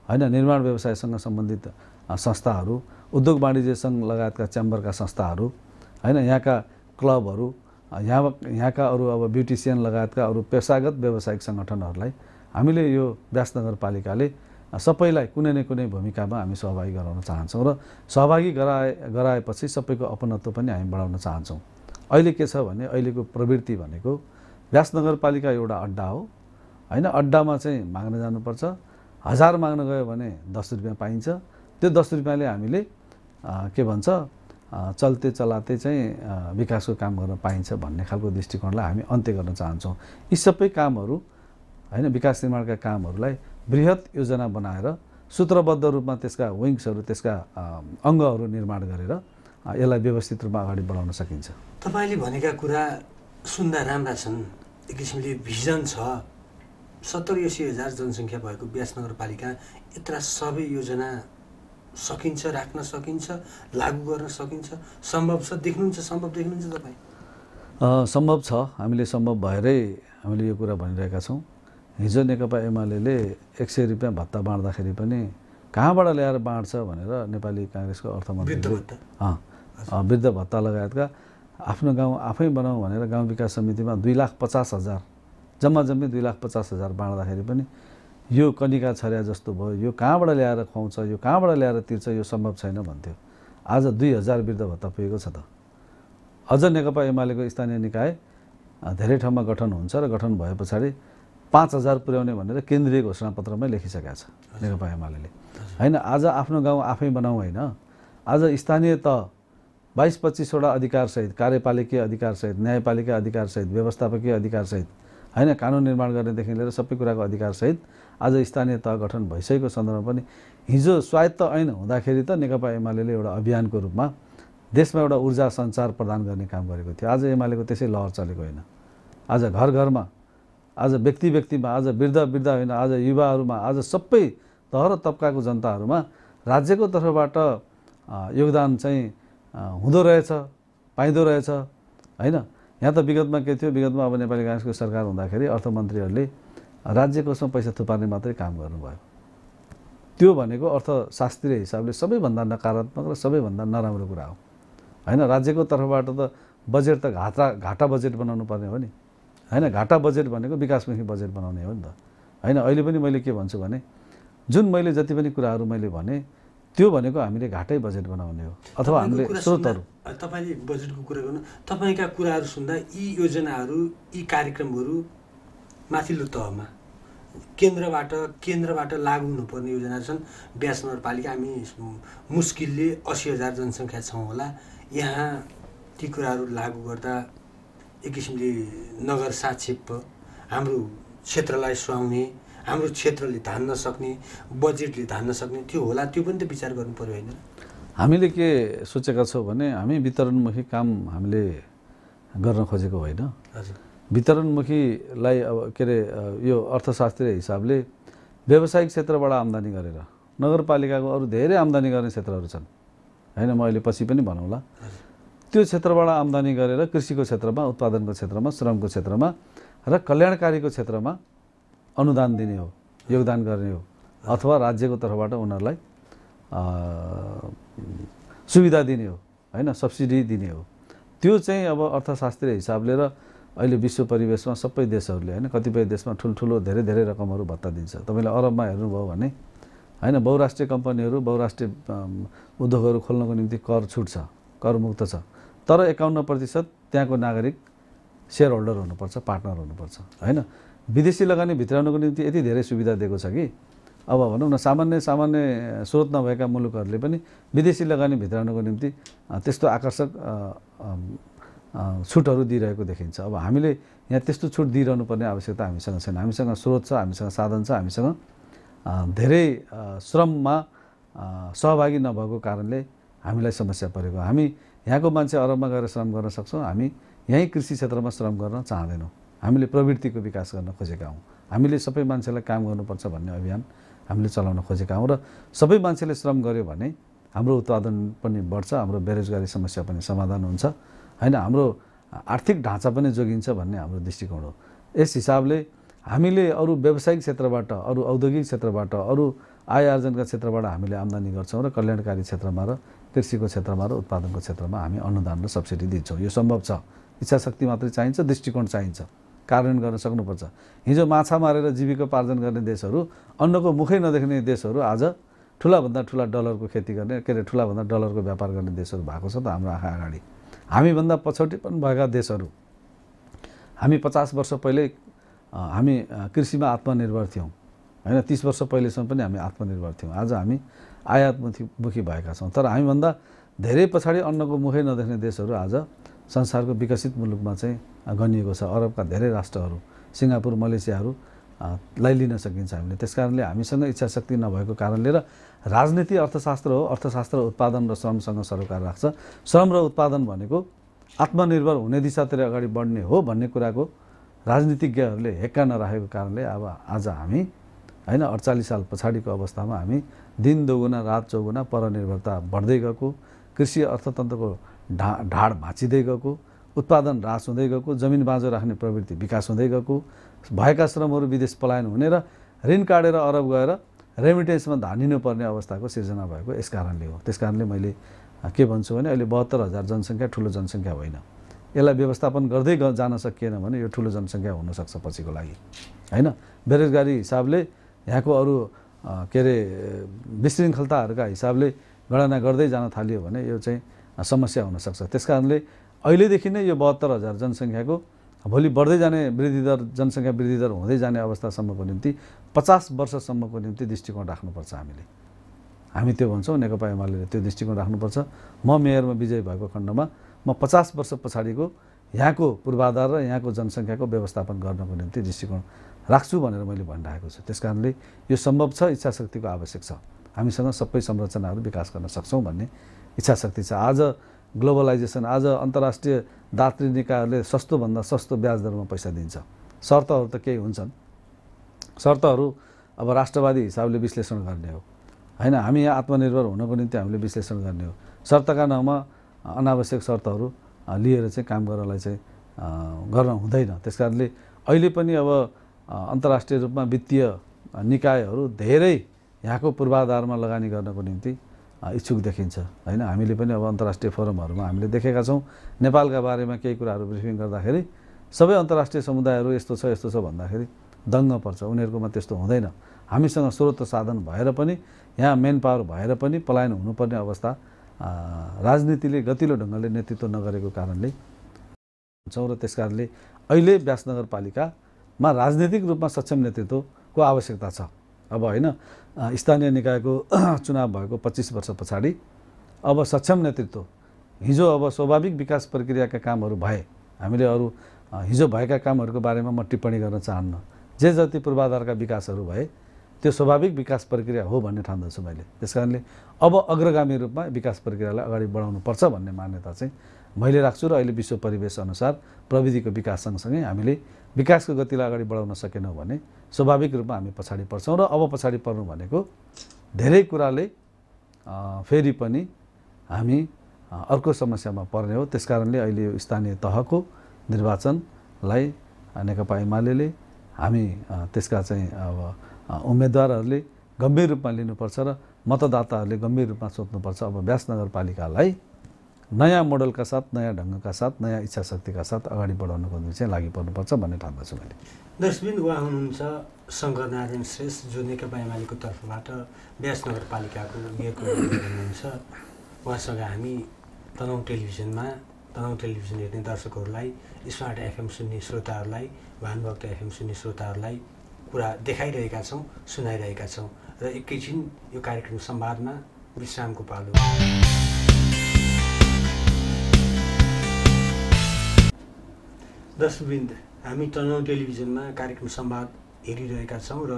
होइन निर्माण व्यवसायसँग सम्बन्धित संस्थाहरू उद्योग वाणिज्य सङ्घ लगायतका च्याम्बरका संस्थाहरू होइन यहाँका क्लबहरू यहाँ यहाँका अरू अब ब्युटिसियन लगायतका अरू पेसागत व्यावसायिक सङ्गठनहरूलाई हामीले यो व्यास नगरपालिकाले सबैलाई कुनै न कुनै भूमिकामा हामी सहभागी गराउन चाहन्छौँ र सहभागी गराए गराएपछि सबैको अपनत्व पनि हामी बढाउन चाहन्छौँ अहिले के छ भने अहिलेको प्रवृत्ति भनेको व्यास नगरपालिका एउटा अड्डा हो होइन अड्डामा चाहिँ माग्न जानुपर्छ हजार माग्न गयो भने दस रुपियाँ पाइन्छ त्यो दस रुपियाँले हामीले के भन्छ चल्ते चलाते चाहिँ विकासको काम गर्न पाइन्छ भन्ने खालको दृष्टिकोणलाई हामी अन्त्य गर्न चाहन्छौँ यी सबै कामहरू होइन विकास निर्माणका कामहरूलाई वृहत योजना बनाएर सूत्रबद्ध रूपमा त्यसका विङ्ग्सहरू त्यसका अङ्गहरू निर्माण गरेर यसलाई व्यवस्थित रूपमा अगाडि बढाउन सकिन्छ तपाईँले भनेका कुरा सुन्दा राम्रा छन् एक किसिमले भिजन छ सत्तरी असी हजार जनसङ्ख्या भएको ब्यास नगरपालिका यत्र सबै योजना सकिन्छ राख्न सकिन्छ लागू गर्न सकिन्छ सम्भव छ देख्नुहुन्छ सम्भव देख्नुहुन्छ तपाईँ सम्भव छ हामीले सम्भव भएरै हामीले यो कुरा भनिरहेका छौँ हिजो नेकपा एमाले एक सय रुपियाँ भत्ता बाँड्दाखेरि पनि कहाँबाट ल्याएर बाँड्छ भनेर नेपाली काङ्ग्रेसको अर्थमन्त्री वृद्ध भत्ता लगायतका आफ्नो गाउँ आफै बनाऊ भनेर गाउँ विकास समितिमा दुई लाख पचास हजार जम्मा जम्मी दुई लाख पचास हजार बाँड्दाखेरि पनि यो कनिका छर्या जस्तो भयो यो कहाँबाट ल्याएर खुवाउँछ यो कहाँबाट ल्याएर तिर्छ यो सम्भव छैन भन्थ्यो आज दुई हजार वृद्ध भत्ता पुगेको छ त अझ नेकपा एमालेको स्थानीय निकाय धेरै ठाउँमा गठन हुन्छ र गठन भए पछाडि पाँच हजार पुर्याउने भनेर केन्द्रीय घोषणापत्रमै लेखिसकेका छ नेकपा एमाले होइन आज आफ्नो गाउँ आफै बनाऊ होइन आज स्थानीय त बाइस पच्चिसवटा अधिकारसहित कार्यपालिकीय अधिकारसहित न्यायपालिका अधिकारसहित व्यवस्थापकीय अधिकारसहित होइन कानुन निर्माण गर्नेदेखि लिएर सबै कुराको अधिकारसहित आज स्थानीय तह गठन भइसकेको सन्दर्भमा पनि हिजो स्वायत्त ऐन हुँदाखेरि त नेकपा एमाले एउटा अभियानको रूपमा देशमा एउटा ऊर्जा सञ्चार प्रदान गर्ने काम गरेको थियो आज एमालेको त्यसै लहर चलेको होइन आज घर घरमा आज व्यक्ति व्यक्तिमा आज वृद्ध वृद्ध होइन आज युवाहरूमा आज सबै तह र तब्काको जनताहरूमा राज्यको तर्फबाट योगदान चाहिँ हुँदो रहेछ पाइँदो रहेछ होइन यहाँ त विगतमा के थियो विगतमा अब नेपाली काङ्ग्रेसको सरकार हुँदाखेरि अर्थमन्त्रीहरूले राज्य कोषमा पैसा थुपार्ने मात्रै काम गर्नुभयो त्यो भनेको अर्थशास्त्रीय हिसाबले सबैभन्दा नकारात्मक र सबैभन्दा नराम्रो कुरा हो होइन राज्यको तर्फबाट त बजेट त घाटा घाटा बजेट बनाउनु पर्ने हो नि होइन घाटा बजेट भनेको विकासमुखी बजेट बनाउने हो नि त होइन अहिले पनि मैले के भन्छु भने जुन मैले जति पनि कुराहरू मैले भने त्यो भनेको हामीले घाटै बजेट बनाउने हो अथवा हामीले स्रोतहरू तपाईँले बजेटको कुरा गर्नु तपाईँका कुराहरू सुन्दा यी योजनाहरू यी कार्यक्रमहरू माथिल्लो तहमा केन्द्रबाट केन्द्रबाट लागु हुनुपर्ने योजना छन् ब्यास नगरपालिका हामी मुस्किलले असी हजार जनसङ्ख्या छौँ होला यहाँ ती कुराहरू लागु गर्दा एक किसिमले नगर साक्षेप हाम्रो क्षेत्रलाई सुहाउने हाम्रो क्षेत्रले धान्न सक्ने बजेटले धान्न सक्ने त्यो होला त्यो पनि त विचार गर्नु पऱ्यो होइन हामीले के सोचेका छौँ भने हामी वितरणमुखी काम हामीले गर्न खोजेको होइन वितरणमुखीलाई अब के अरे यो अर्थशास्त्रीय हिसाबले व्यावसायिक क्षेत्रबाट आम्दानी गरेर नगरपालिकाको अरू धेरै आम्दानी गर्ने क्षेत्रहरू छन् होइन म अहिले पछि पनि भनौँला त्यो क्षेत्रबाट आम्दानी गरेर कृषिको क्षेत्रमा उत्पादनको क्षेत्रमा श्रमको क्षेत्रमा र कल्याणकारीको क्षेत्रमा अनुदान दिने हो योगदान गर्ने हो अथवा राज्यको तर्फबाट उनीहरूलाई सुविधा दिने हो होइन सब्सिडी दिने हो त्यो चाहिँ अब अर्थशास्त्रीय हिसाबले र अहिले विश्व परिवेशमा सबै देशहरूले होइन कतिपय देशमा ठुल्ठुलो धेरै धेरै रकमहरू भत्ता दिन्छ तपाईँले अरबमा हेर्नुभयो भने होइन बहुराष्ट्रिय कम्पनीहरू बहुराष्ट्रिय उद्योगहरू खोल्नको निम्ति कर छुट छ कर मुक्त छ तर एकाउन्न प्रतिशत त्यहाँको नागरिक सेयर होल्डर हुनुपर्छ पार्टनर हुनुपर्छ होइन विदेशी लगानी भित्राउनको निम्ति यति धेरै सुविधा दिएको छ कि अब भनौँ न सामान्य सामान्य स्रोत नभएका मुलुकहरूले पनि विदेशी लगानी भित्राउनको निम्ति त्यस्तो आकर्षक छुटहरू दिइरहेको देखिन्छ अब हामीले यहाँ त्यस्तो छुट दिइरहनु पर्ने आवश्यकता हामीसँग छैन हामीसँग स्रोत छ हामीसँग साधन छ हामीसँग धेरै श्रममा सहभागी नभएको कारणले हामीलाई समस्या परेको हामी यहाँको मान्छे अरबमा गएर श्रम गर्न सक्छौँ हामी यहीँ कृषि क्षेत्रमा श्रम गर्न चाहँदैनौँ हामीले प्रवृत्तिको विकास गर्न खोजेका हौँ हामीले सबै मान्छेलाई काम गर्नुपर्छ भन्ने अभियान हामीले चलाउन खोजेका हौँ र सबै मान्छेले श्रम गर्यो भने हाम्रो उत्पादन पनि बढ्छ हाम्रो बेरोजगारी समस्या पनि समाधान हुन्छ होइन हाम्रो आर्थिक ढाँचा पनि जोगिन्छ भन्ने हाम्रो दृष्टिकोण हो यस हिसाबले हामीले अरू व्यावसायिक क्षेत्रबाट अरू औद्योगिक क्षेत्रबाट अरू आय आर्जनका क्षेत्रबाट हामीले आम्दानी गर्छौँ र कल्याणकारी क्षेत्रमा र कृषिको क्षेत्रमा र उत्पादनको क्षेत्रमा हामी अनुदान र सब्सिडी दिन्छौँ यो सम्भव छ इच्छा शक्ति मात्रै चाहिन्छ दृष्टिकोण चाहिन्छ कार्यान्वयन गर्न सक्नुपर्छ हिजो माछा मारेर जीविकोपार्जन गर्ने देशहरू अन्नको मुखै नदेख्ने देशहरू आज ठुलाभन्दा ठुला डलरको खेती गर्ने के अरे ठुलाभन्दा डलरको व्यापार गर्ने देशहरू भएको छ त हाम्रो आँखा अगाडि हामीभन्दा पनि भएका देशहरू हामी पचास वर्ष पहिले हामी कृषिमा आत्मनिर्भर थियौँ होइन तिस वर्ष पहिलेसम्म पनि हामी आत्मनिर्भर थियौँ आज हामी आयातमुखी मुखी भएका छौँ तर हामीभन्दा धेरै पछाडि अन्नको मुखै नदेख्ने देशहरू आज संसारको विकसित मुलुकमा चाहिँ गनिएको छ अरबका धेरै राष्ट्रहरू सिङ्गापुर मलेसियाहरू लाई लिन सकिन्छ हामीले त्यस कारणले हामीसँग इच्छा शक्ति नभएको कारणले र राजनीति अर्थशास्त्र हो अर्थशास्त्र उत्पादन र श्रमसँग सरोकार राख्छ श्रम र उत्पादन भनेको आत्मनिर्भर हुने दिशातिर अगाडि बढ्ने हो भन्ने कुराको राजनीतिज्ञहरूले हेक्का नराखेको कारणले अब आज हामी होइन अडचालिस साल पछाडिको अवस्थामा हामी दिन दोगुना रात चौगुना परनिर्भरता बढ्दै गएको कृषि अर्थतन्त्रको ढा ढाड भाँचिँदै गएको उत्पादन ह्रास हुँदै गएको जमिन बाँझो राख्ने प्रवृत्ति विकास हुँदै गएको भएका श्रमहरू विदेश पलायन हुने र ऋण काटेर अरब गएर रेमिटेन्समा धानिनुपर्ने अवस्थाको सिर्जना भएको यस कारणले हो त्यस कारणले मैले के भन्छु भने अहिले बहत्तर हजार जनसङ्ख्या ठुलो जनसङ्ख्या होइन यसलाई व्यवस्थापन गर्दै जान सकिएन भने यो ठुलो जनसङ्ख्या हुनसक्छ पछिको लागि होइन बेरोजगारी हिसाबले यहाँको अरू के अरे विशृङ्खलताहरूका हिसाबले गणना गर्दै जान थालियो भने यो चाहिँ समस्या हुनसक्छ त्यस कारणले अहिलेदेखि नै यो बहत्तर हजार जनसङ्ख्याको भोलि बढ्दै जाने वृद्धि दर जनसङ्ख्या वृद्धि दर हुँदै जाने अवस्थासम्मको निम्ति पचास वर्षसम्मको निम्ति दृष्टिकोण राख्नुपर्छ हामीले हामी त्यो भन्छौँ नेकपा एमाले त्यो दृष्टिकोण राख्नुपर्छ म मेयरमा विजय भएको खण्डमा म पचास वर्ष पछाडिको यहाँको पूर्वाधार र यहाँको जनसङ्ख्याको व्यवस्थापन गर्नको निम्ति दृष्टिकोण राख्छु भनेर मैले भनिरहेको छु त्यस कारणले यो सम्भव छ इच्छा शक्तिको आवश्यक छ हामीसँग सबै संरचनाहरू विकास गर्न सक्छौँ भन्ने इच्छाशक्ति छ आज ग्लोबलाइजेसन आज अन्तर्राष्ट्रिय दात्री निकायहरूले सस्तोभन्दा सस्तो ब्याज दरमा पैसा दिन्छ शर्तहरू त केही हुन्छन् शर्तहरू अब राष्ट्रवादी हिसाबले विश्लेषण गर्ने हो होइन हामी यहाँ आत्मनिर्भर हुनको निम्ति हामीले विश्लेषण गर्ने हो शर्तका नाउँमा अनावश्यक शर्तहरू लिएर चाहिँ काम गर्नलाई चाहिँ गर्न हुँदैन त्यस कारणले अहिले पनि अब अन्तर्राष्ट्रिय रूपमा वित्तीय निकायहरू धेरै यहाँको पूर्वाधारमा लगानी गर्नको निम्ति इच्छुक देखिन्छ होइन हामीले पनि अब अन्तर्राष्ट्रिय फोरमहरूमा हामीले देखेका छौँ नेपालका बारेमा केही कुराहरू ब्रिफिङ गर्दाखेरि सबै अन्तर्राष्ट्रिय समुदायहरू यस्तो छ यस्तो छ भन्दाखेरि दङ्ग पर्छ उनीहरूकोमा त्यस्तो हुँदैन हामीसँग स्रोत साधन भएर पनि यहाँ मेन पावर भएर पनि पलायन हुनुपर्ने अवस्था राजनीतिले गतिलो ढङ्गले नेतृत्व नगरेको कारणले छौँ र त्यस कारणले अहिले व्यासनगरपालिकामा नगरपालिकामा राजनीतिक रूपमा सक्षम नेतृत्वको आवश्यकता छ अब होइन स्थानीय निकायको चुनाव भएको पच्चिस वर्ष पछाडि अब सक्षम नेतृत्व हिजो अब स्वाभाविक विकास प्रक्रियाका कामहरू भए हामीले अरू हिजो भएका कामहरूको बारेमा म टिप्पणी गर्न चाहन्न जे जति पूर्वाधारका विकासहरू भए त्यो स्वाभाविक विकास प्रक्रिया हो भन्ने ठान्दछु मैले त्यस कारणले अब अग्रगामी रूपमा विकास प्रक्रियालाई अगाडि बढाउनुपर्छ भन्ने मान्यता चाहिँ मैले राख्छु र अहिले विश्व परिवेश अनुसार प्रविधिको विकास सँगसँगै हामीले विकासको गतिलाई अगाडि बढाउन सकेनौँ भने स्वाभाविक रूपमा हामी पछाडि पर्छौँ र अब पछाडि पर्नु भनेको धेरै कुराले फेरि पनि हामी अर्को समस्यामा पर्ने हो त्यस कारणले अहिले यो स्थानीय तहको निर्वाचनलाई नेकपा एमाले हामी त्यसका चाहिँ अब उम्मेदवारहरूले गम्भीर रूपमा लिनुपर्छ र मतदाताहरूले गम्भीर रूपमा सोध्नुपर्छ अब व्यास नगरपालिकालाई नयाँ मोडलका साथ नयाँ ढङ्गका साथ नयाँ इच्छा शक्तिका साथ अगाडि बढाउनको निम्ति चाहिँ लागि पर्नुपर्छ भन्ने ठान्दछु मैले दर्शबिन उहाँ हुनुहुन्छ शङ्कर नारायण श्रेष्ठ जो नेकपा एमालेको तर्फबाट ब्यास नगरपालिकाको मेयरको हुनुहुन्छ उहाँसँग हामी तनहुँ टेलिभिजनमा तनहुँ टेलिभिजन हेर्ने दर्शकहरूलाई स्मार्ट एफएम सुन्ने श्रोताहरूलाई भानुभक्त एफएम सुन्ने श्रोताहरूलाई कुरा देखाइरहेका छौँ सुनाइरहेका छौँ र एकैछिन यो कार्यक्रम संवादमा विश्रामको पालो दर्शकवृन्द हामी तनहुँ टेलिभिजनमा कार्यक्रम संवाद हेरिरहेका छौँ र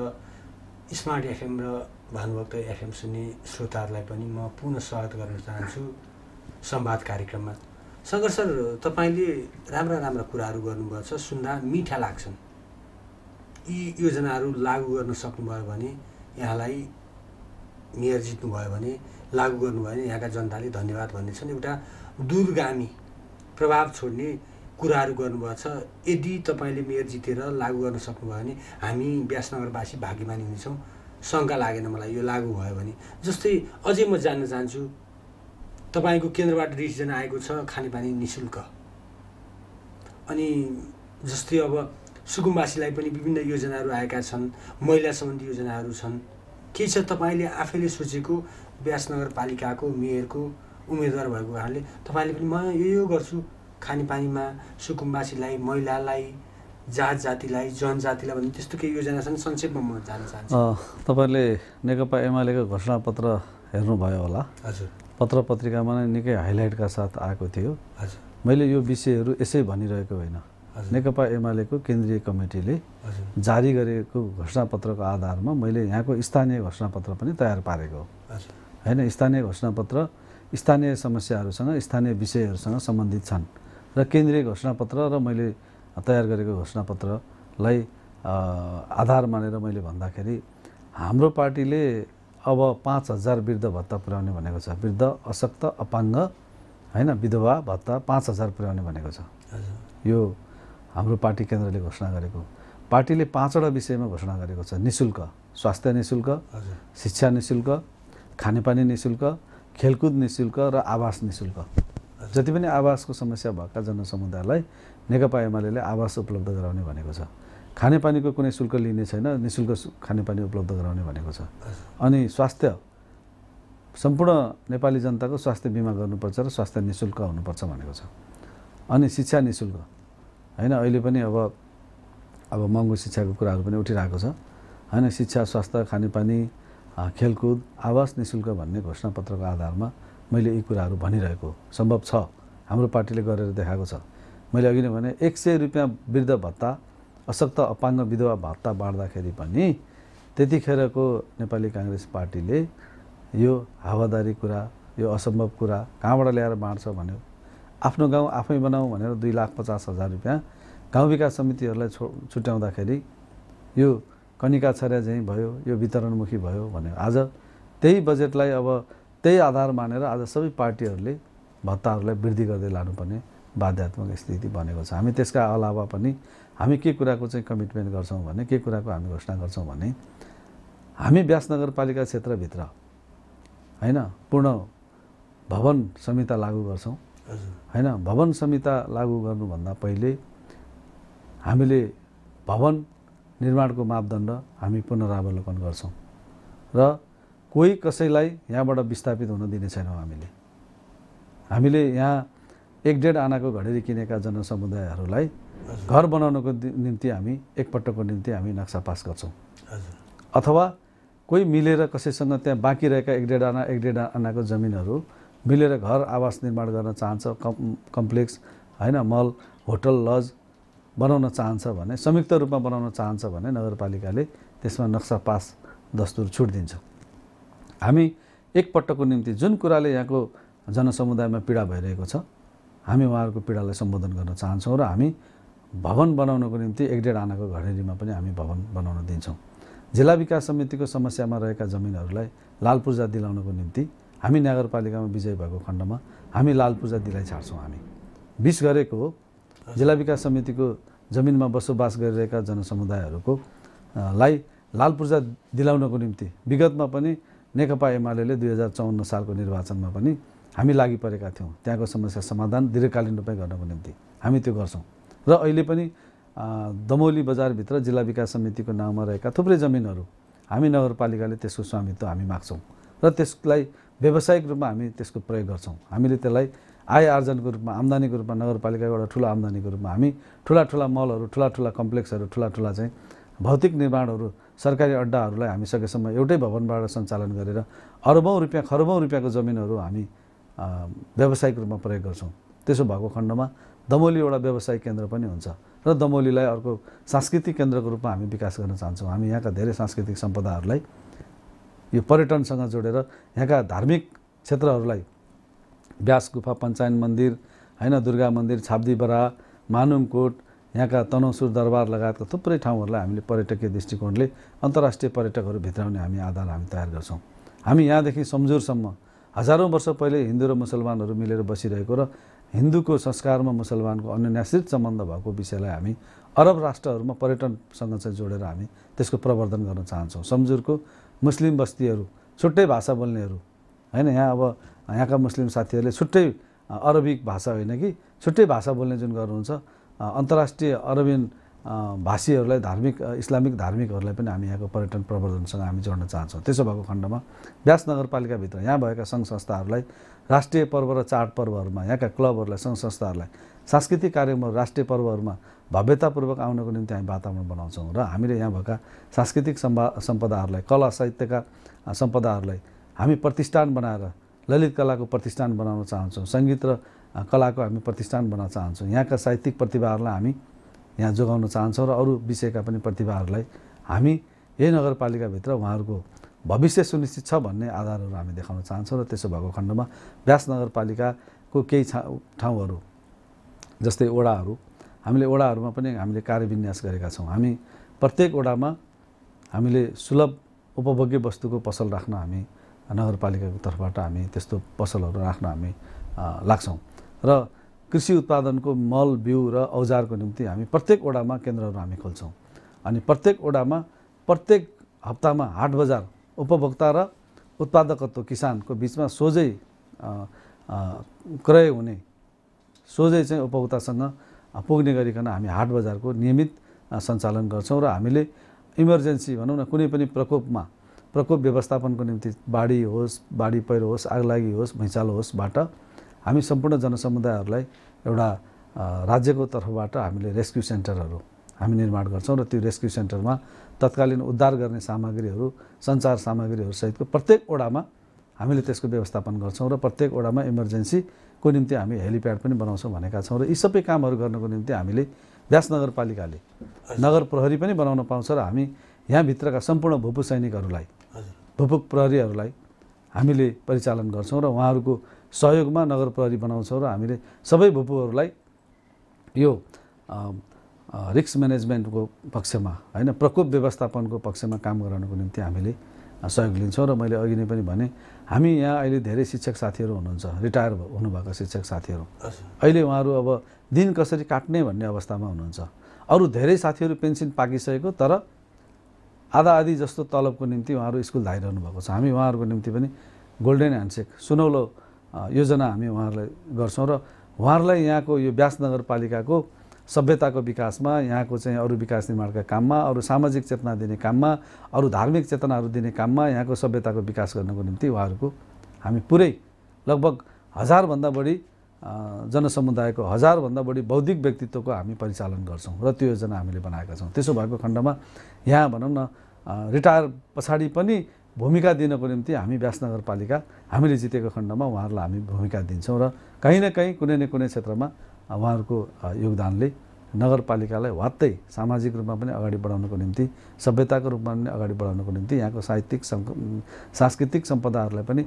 स्मार्ट एफएम र भानुभक्त एफएम सुन्ने श्रोताहरूलाई पनि म पुनः स्वागत गर्न चाहन्छु संवाद कार्यक्रममा सगर सर तपाईँले राम्रा राम्रा कुराहरू गर्नुभएको छ सुन्दा मिठा लाग्छन् यी योजनाहरू लागु गर्न सक्नुभयो भने यहाँलाई मेयर जित्नुभयो भने लागु गर्नुभयो भने यहाँका जनताले धन्यवाद छन् एउटा दुर्गामी प्रभाव छोड्ने कुराहरू गर्नुभएको छ यदि तपाईँले मेयर जितेर लागु गर्न सक्नुभयो भने हामी व्यासनगरवासी भाग्यमानी हुनेछौँ शङ्का लागेन मलाई यो लागु भयो भने जस्तै अझै म जान्न चाहन्छु तपाईँको केन्द्रबाट डिसिजन आएको छ खानेपानी नि शुल्क अनि जस्तै अब सुकुमवासीलाई पनि विभिन्न योजनाहरू आएका छन् महिला सम्बन्धी योजनाहरू छन् के छ तपाईँले आफैले सोचेको व्यास नगरपालिकाको मेयरको उम्मेदवार भएको कारणले तपाईँले पनि म यो यो गर्छु खानेपानीमा सुकुम्बासीलाई महिलालाई जात जातिलाई जनजातिलाई भन्ने त्यस्तो केही योजना छन् संक्षेपमा म जान चाहन्छु तपाईँले नेकपा एमालेको घोषणापत्र हेर्नुभयो होला हजुर पत्र पत्रिकामा नै निकै हाइलाइटका साथ आएको थियो हजुर मैले यो विषयहरू यसै भनिरहेको होइन नेकपा एमालेको केन्द्रीय कमिटीले जारी गरेको घोषणापत्रको आधारमा मैले यहाँको स्थानीय घोषणापत्र पनि तयार पारेको हो होइन स्थानीय घोषणापत्र स्थानीय समस्याहरूसँग स्थानीय विषयहरूसँग सम्बन्धित छन् र केन्द्रीय घोषणापत्र र मैले तयार गरेको घोषणापत्रलाई आधार मानेर मैले भन्दाखेरि हाम्रो पार्टीले अब पाँच हजार वृद्ध भत्ता पुर्याउने भनेको छ वृद्ध अशक्त अपाङ्ग होइन विधवा भत्ता पाँच हजार पुर्याउने भनेको छ यो हाम्रो पार्टी केन्द्रले घोषणा गरेको पार्टीले पाँचवटा विषयमा घोषणा गरेको छ निशुल्क स्वास्थ्य निशुल्क शिक्षा निशुल्क खानेपानी निशुल्क खेलकुद निशुल्क र आवास निशुल्क जति पनि आवासको समस्या भएका जनसमुदायलाई नेकपा एमाले आवास उपलब्ध गराउने भनेको छ खानेपानीको कुनै शुल्क लिने छैन निशुल्क खानेपानी उपलब्ध गराउने भनेको छ अनि स्वास्थ्य सम्पूर्ण नेपाली जनताको स्वास्थ्य बिमा गर्नुपर्छ र स्वास्थ्य नि शुल्क हुनुपर्छ भनेको छ अनि शिक्षा नि शुल्क होइन अहिले पनि अब अब महँगो शिक्षाको कुराहरू पनि उठिरहेको छ होइन शिक्षा स्वास्थ्य खानेपानी खेलकुद आवास निशुल्क भन्ने घोषणापत्रको आधारमा मैले यी कुराहरू भनिरहेको सम्भव छ हाम्रो पार्टीले गरेर देखाएको छ मैले अघि नै भने एक सय रुपियाँ वृद्ध भत्ता अशक्त अपाङ्ग विधवा भत्ता बाँड्दाखेरि पनि त्यतिखेरको नेपाली काङ्ग्रेस पार्टीले यो हावादारी कुरा यो असम्भव कुरा कहाँबाट ल्याएर बाँड्छ भन्यो आफ्नो गाउँ आफै बनाऊ भनेर दुई लाख पचास हजार रुपियाँ गाउँ विकास समितिहरूलाई छो छुट्याउँदाखेरि यो कनिका छर्या झैँ भयो यो वितरणमुखी भयो भन्यो आज त्यही बजेटलाई अब त्यही आधार मानेर आज सबै पार्टीहरूले भत्ताहरूलाई वृद्धि गर्दै लानुपर्ने बाध्यात्मक स्थिति बनेको छ हामी त्यसका अलावा पनि हामी के कुराको चाहिँ कमिटमेन्ट गर्छौँ भने के कुराको हामी घोषणा गर्छौँ भने हामी व्यास नगरपालिका क्षेत्रभित्र होइन पूर्ण भवन संहिता लागू गर्छौँ होइन भवन संहिता लागू गर्नुभन्दा पहिले हामीले भवन निर्माणको मापदण्ड हामी पुनरावलोकन गर्छौँ र कोही कसैलाई यहाँबाट विस्थापित हुन दिने छैनौँ हामीले हामीले यहाँ एक डेढ आनाको घडेरी किनेका जनसमुदायहरूलाई घर बनाउनको निम्ति हामी एकपटकको निम्ति हामी नक्सा पास गर्छौँ अथवा कोही मिलेर कसैसँग त्यहाँ बाँकी रहेका एक डेढ आना एक डेढ आनाको जमिनहरू मिलेर घर आवास निर्माण गर्न चाहन्छ कम् कम्प्लेक्स होइन मल होटल लज बनाउन चाहन्छ भने संयुक्त रूपमा बनाउन चाहन्छ भने नगरपालिकाले त्यसमा नक्सा पास दस्तुर छुट दिन्छ हामी एकपटकको निम्ति जुन कुराले यहाँको जनसमुदायमा पीडा भइरहेको छ हामी उहाँहरूको पीडालाई सम्बोधन गर्न चाहन्छौँ र हामी भवन बनाउनको निम्ति एक डेढ आनाको घडेरीमा पनि हामी भवन बनाउन दिन्छौँ जिल्ला विकास समितिको समस्यामा रहेका जमिनहरूलाई लाल पूर्जा दिलाउनको निम्ति हामी नगरपालिकामा विजय भएको खण्डमा हामी लाल पूर्जा दिलाइ छाड्छौँ हामी बिस गरेको जिल्ला विकास समितिको जमिनमा बसोबास गरिरहेका जनसमुदायहरूको लाई लाल पूर्जा दिलाउनको निम्ति विगतमा पनि नेकपा एमाले दुई हजार चौन्न सालको निर्वाचनमा पनि हामी लागि परेका थियौँ त्यहाँको समस्या समाधान दीर्घकालीन रूपमा गर्नको निम्ति हामी त्यो गर्छौँ र अहिले पनि दमौली बजारभित्र जिल्ला विकास समितिको नाउँमा रहेका थुप्रै जमिनहरू हामी नगरपालिकाले त्यसको स्वामित्व हामी माग्छौँ र त्यसलाई व्यावसायिक रूपमा हामी त्यसको प्रयोग गर्छौँ हामीले त्यसलाई आय आर्जनको रूपमा आम्दानीको रूपमा नगरपालिकाको एउटा ठुलो आम्दानीको रूपमा हामी ठुला ठुला मलहरू ठुला ठुला कम्प्लेक्सहरू ठुला ठुला चाहिँ भौतिक निर्माणहरू सरकारी अड्डाहरूलाई हामी सकेसम्म एउटै भवनबाट सञ्चालन गरेर अरबौँ रुपियाँ खरबौँ रुपियाँको जमिनहरू हामी व्यावसायिक रूपमा प्रयोग गर्छौँ त्यसो भएको खण्डमा दमोली एउटा व्यावसायिक केन्द्र पनि हुन्छ र दमोलीलाई अर्को सांस्कृतिक केन्द्रको रूपमा हामी विकास गर्न चाहन्छौँ हामी यहाँका धेरै सांस्कृतिक सम्पदाहरूलाई यो पर्यटनसँग जोडेर यहाँका धार्मिक क्षेत्रहरूलाई ब्यास गुफा पञ्चायन मन्दिर होइन दुर्गा मन्दिर छाब्दी बरा मानुङकोट यहाँका तनौसुर दरबार लगायतका थुप्रै ठाउँहरूलाई हामीले पर्यटकीय दृष्टिकोणले अन्तर्राष्ट्रिय पर्यटकहरू भित्राउने हामी आधार हामी तयार गर्छौँ हामी यहाँदेखि सम्झुरसम्म हजारौँ वर्ष पहिले हिन्दू र मुसलमानहरू मिलेर बसिरहेको र हिन्दूको संस्कारमा मुसलमानको अन्यन्याश्रित सम्बन्ध भएको विषयलाई हामी अरब राष्ट्रहरूमा पर्यटनसँग चाहिँ जोडेर हामी त्यसको प्रवर्धन गर्न चाहन्छौँ सम्झुरको मुस्लिम बस्तीहरू छुट्टै भाषा बोल्नेहरू होइन यहाँ अब यहाँका मुस्लिम साथीहरूले छुट्टै अरबिक भाषा होइन कि छुट्टै भाषा बोल्ने जुन गर्नुहुन्छ अन्तर्राष्ट्रिय अरबियन भाषीहरूलाई धार्मिक इस्लामिक धार्मिकहरूलाई पनि हामी यहाँको पर्यटन प्रवर्धनसँग हामी जोड्न चाहन्छौँ त्यसो भएको खण्डमा व्यास नगरपालिकाभित्र यहाँ भएका सङ्घ संस्थाहरूलाई राष्ट्रिय पर्व र चाडपर्वहरूमा यहाँका क्लबहरूलाई सङ्घ संस्थाहरूलाई सांस्कृतिक कार्यक्रमहरू राष्ट्रिय पर्वहरूमा भव्यतापूर्वक आउनको निम्ति हामी वातावरण बनाउँछौँ र हामीले यहाँ भएका सांस्कृतिक सम्पा सम्पदाहरूलाई कला साहित्यका सम्पदाहरूलाई हामी प्रतिष्ठान बनाएर ललित कलाको प्रतिष्ठान बनाउन चाहन्छौँ सङ्गीत र कलाको हामी प्रतिष्ठान बनाउन चाहन्छौँ यहाँका साहित्यिक प्रतिभाहरूलाई हामी यहाँ जोगाउन चाहन्छौँ र अरू विषयका पनि प्रतिभाहरूलाई हामी यही नगरपालिकाभित्र उहाँहरूको भविष्य सुनिश्चित छ भन्ने आधारहरू हामी देखाउन चाहन्छौँ र त्यसो भएको खण्डमा व्यास नगरपालिकाको केही ठाउँहरू जस्तै ओडाहरू हामीले ओडाहरूमा पनि हामीले कार्यविन्यास गरेका छौँ हामी प्रत्येक ओडामा हामीले सुलभ उपभोग्य वस्तुको पसल राख्न हामी नगरपालिकाको तर्फबाट हामी त्यस्तो पसलहरू राख्न हामी लाग्छौँ र कृषि उत्पादनको मल बिउ र औजारको निम्ति हामी प्रत्येक वडामा केन्द्रहरू हामी खोल्छौँ अनि प्रत्येक वडामा प्रत्येक हप्तामा हाट बजार उपभोक्ता र उत्पादकत्व किसानको बिचमा सोझै क्रय हुने सोझै चाहिँ उपभोक्तासँग पुग्ने गरिकन हामी हाट बजारको नियमित सञ्चालन गर्छौँ र हामीले इमर्जेन्सी भनौँ न कुनै पनि प्रकोपमा प्रकोप व्यवस्थापनको निम्ति बाढी होस् बाढी पहिरो होस् आगलागी होस् भैँचालो होस्बाट हामी सम्पूर्ण जनसमुदायहरूलाई एउटा राज्यको तर्फबाट हामीले रेस्क्यु सेन्टरहरू हामी निर्माण गर्छौँ र त्यो रेस्क्यु सेन्टरमा तत्कालीन उद्धार गर्ने सामग्रीहरू सञ्चार सामग्रीहरूसहितको प्रत्येक ओडामा हामीले त्यसको व्यवस्थापन गर्छौँ र प्रत्येक ओडामा इमर्जेन्सीको निम्ति हामी हेलिप्याड पनि बनाउँछौँ भनेका छौँ र यी सबै कामहरू गर्नको निम्ति हामीले व्यास नगरपालिकाले नगर प्रहरी पनि बनाउन पाउँछ र हामी यहाँभित्रका सम्पूर्ण भूपू सैनिकहरूलाई भूपुक प्रहरीहरूलाई हामीले परिचालन गर्छौँ र उहाँहरूको सहयोगमा नगर प्रहरी बनाउँछौँ र हामीले सबै भूपूहरूलाई यो रिक्स म्यानेजमेन्टको पक्षमा होइन प्रकोप व्यवस्थापनको पक्षमा काम गराउनको निम्ति हामीले सहयोग लिन्छौँ र मैले अघि नै पनि भने हामी यहाँ अहिले धेरै शिक्षक साथीहरू हुनुहुन्छ रिटायर हुनुभएको शिक्षक साथीहरू अहिले उहाँहरू अब दिन कसरी काट्ने भन्ने अवस्थामा हुनुहुन्छ अरू धेरै साथीहरू पेन्सन पाकिसकेको तर आधा आधी जस्तो तलबको निम्ति उहाँहरू स्कुल धाइरहनु भएको छ हामी उहाँहरूको निम्ति पनि गोल्डन ह्यान्डसेक सुनौलो योजना हामी उहाँहरूलाई गर्छौँ र उहाँहरूलाई यहाँको यो व्यास नगरपालिकाको सभ्यताको विकासमा यहाँको चाहिँ अरू विकास निर्माणका काममा अरू सामाजिक चेतना दिने काममा अरू धार्मिक चेतनाहरू दिने काममा यहाँको सभ्यताको विकास गर्नको निम्ति उहाँहरूको हामी पुरै लगभग हजारभन्दा बढी जनसमुदायको हजारभन्दा बढी बौद्धिक व्यक्तित्वको हामी परिचालन गर्छौँ र त्यो योजना हामीले बनाएका छौँ त्यसो भएको खण्डमा यहाँ भनौँ न रिटायर पछाडि पनि भूमिका दिनको निम्ति हामी व्यास नगरपालिका हामीले जितेको खण्डमा उहाँहरूलाई हामी भूमिका दिन्छौँ र कहीँ न कहीँ कुनै न कुनै क्षेत्रमा उहाँहरूको योगदानले नगरपालिकालाई वात्तै सामाजिक रूपमा पनि अगाडि बढाउनको निम्ति सभ्यताको रूपमा पनि अगाडि बढाउनको निम्ति यहाँको साहित्यिक सांस्कृतिक सम्पदाहरूलाई पनि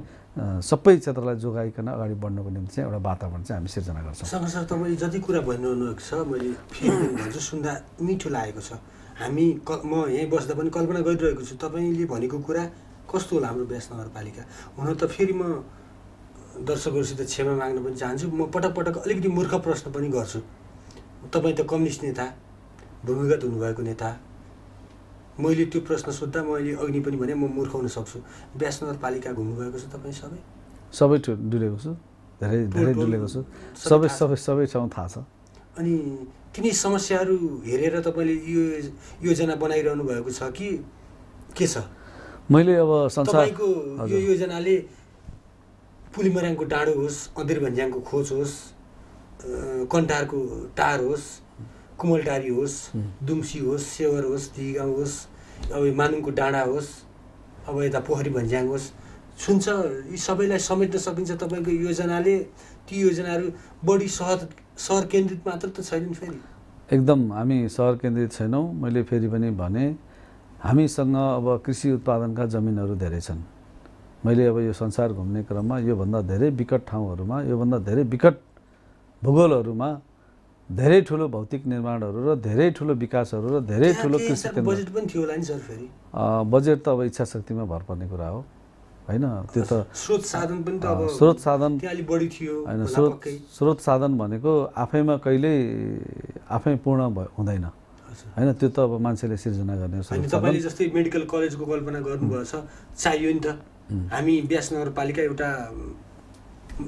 सबै क्षेत्रलाई जोगाइकन अगाडि बढ्नको निम्ति चाहिँ एउटा वातावरण चाहिँ हामी सिर्जना गर्छौँ सर सर जति कुरा भनिरहनु छ मैले भन्छु सुन्दा मिठो लागेको छ हामी क म यहीँ बस्दा पनि कल्पना गरिरहेको छु तपाईँले भनेको कुरा कस्तो होला हाम्रो व्यास नगरपालिका हुन त फेरि म दर्शकहरूसित क्षमा माग्न पनि चाहन्छु म पटक पटक अलिकति मूर्ख प्रश्न पनि गर्छु तपाईँ त कम्युनिस्ट नेता भूमिगत हुनुभएको नेता मैले त्यो प्रश्न सोद्धा मैले अग्नि पनि भने म मूर्खाउन सक्छु व्यास नगरपालिका घुम्नुभएको छ तपाईँ सबै सबै डुलेको छु धेरै धेरै डुलेको छु सबै सबै सबै ठाउँ थाहा छ अनि तिनी समस्याहरू हेरेर तपाईँले यो योजना बनाइरहनु भएको छ कि के छ मैले अब संसार यो योजनाले पुलिमर्याङको डाँडो होस् अधिर भन्ज्याङको खोज होस् कन्टारको टार होस् कुमलटारी होस् दुम्सी होस् सेवर होस् दिगाउँ होस् अब मानुङको डाँडा होस् अब यता पोखरी भन्ज्याङ होस् छुन्छ यी सबैलाई समेट्न सकिन्छ तपाईँको योजनाले ती योजनाहरू बढी सहर सहर केन्द्रित मात्र त छैनन् फेरि एकदम हामी सहर केन्द्रित छैनौँ मैले फेरि पनि भने हामीसँग अब कृषि उत्पादनका जमिनहरू धेरै छन् मैले अब यो संसार घुम्ने क्रममा योभन्दा धेरै विकट ठाउँहरूमा योभन्दा धेरै विकट भूगोलहरूमा धेरै ठुलो भौतिक निर्माणहरू र धेरै ठुलो विकासहरू र धेरै ठुलो कृषि बजेट पनि थियो नि सर फेरि बजेट त अब इच्छा शक्तिमा भर पर्ने कुरा हो होइन त्यो त स्रोत साधन पनि त अब स्रोत साधन बढी थियो होइन स्रोत स्रोत साधन भनेको आफैमा कहिल्यै आफै पूर्ण हुँदैन होइन त्यो त अब मान्छेले सिर्जना गर्ने तपाईँले जस्तै मेडिकल कलेजको कल्पना गर्नुभएछ चाहियो नि त हामी व्यास नगरपालिका एउटा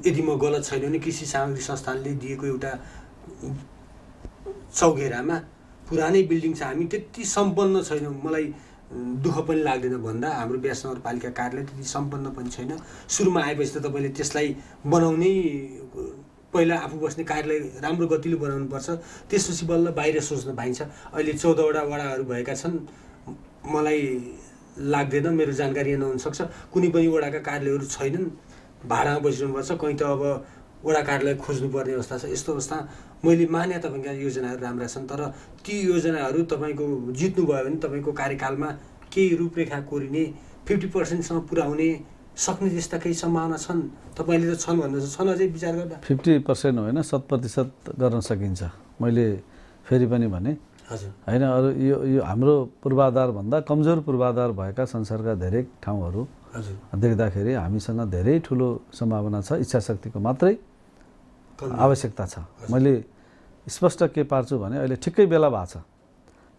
यदि म गलत छैन भने कृषि सामग्री संस्थानले दिएको एउटा चौघेरामा पुरानै बिल्डिङ छ हामी त्यति सम्पन्न छैनौँ मलाई दुःख पनि लाग्दैन भन्दा हाम्रो व्यास नगरपालिका कार्यालय त्यति सम्पन्न पनि छैन सुरुमा आएपछि त तपाईँले त्यसलाई बनाउनै पहिला आफू बस्ने कार्यालय राम्रो गतिलो बनाउनुपर्छ त्यसपछि बल्ल बाहिर सोच्न पाइन्छ अहिले चौधवटा वडाहरू भएका छन् मलाई लाग्दैन मेरो जानकारी यहाँ नहुनसक्छ कुनै पनि वडाका कार्यालयहरू छैनन् भाडामा बसिरहनुपर्छ कहीँ त अब वडा कार्यालय खोज्नुपर्ने अवस्था छ यस्तो अवस्था मैले माने तपाईँका योजनाहरू राम्रा छन् तर ती योजनाहरू तपाईँको जित्नुभयो भने तपाईँको कार्यकालमा केही रूपरेखा कोरिने फिफ्टी पर्सेन्टसम्म पुऱ्याउने सक्ने त्यस्ता केही सम्भावना छन् तपाईँले त छन् भन्दैछ छन् अझै विचार गर्दा फिफ्टी पर्सेन्ट होइन शत प्रतिशत गर्न सकिन्छ मैले फेरि पनि भने हजुर होइन अरू यो यो हाम्रो पूर्वाधारभन्दा कमजोर पूर्वाधार भएका संसारका धेरै ठाउँहरू देख्दाखेरि हामीसँग धेरै ठुलो सम्भावना छ इच्छा शक्तिको मात्रै आवश्यकता छ मैले स्पष्ट के पार्छु भने अहिले ठिक्कै बेला भएको छ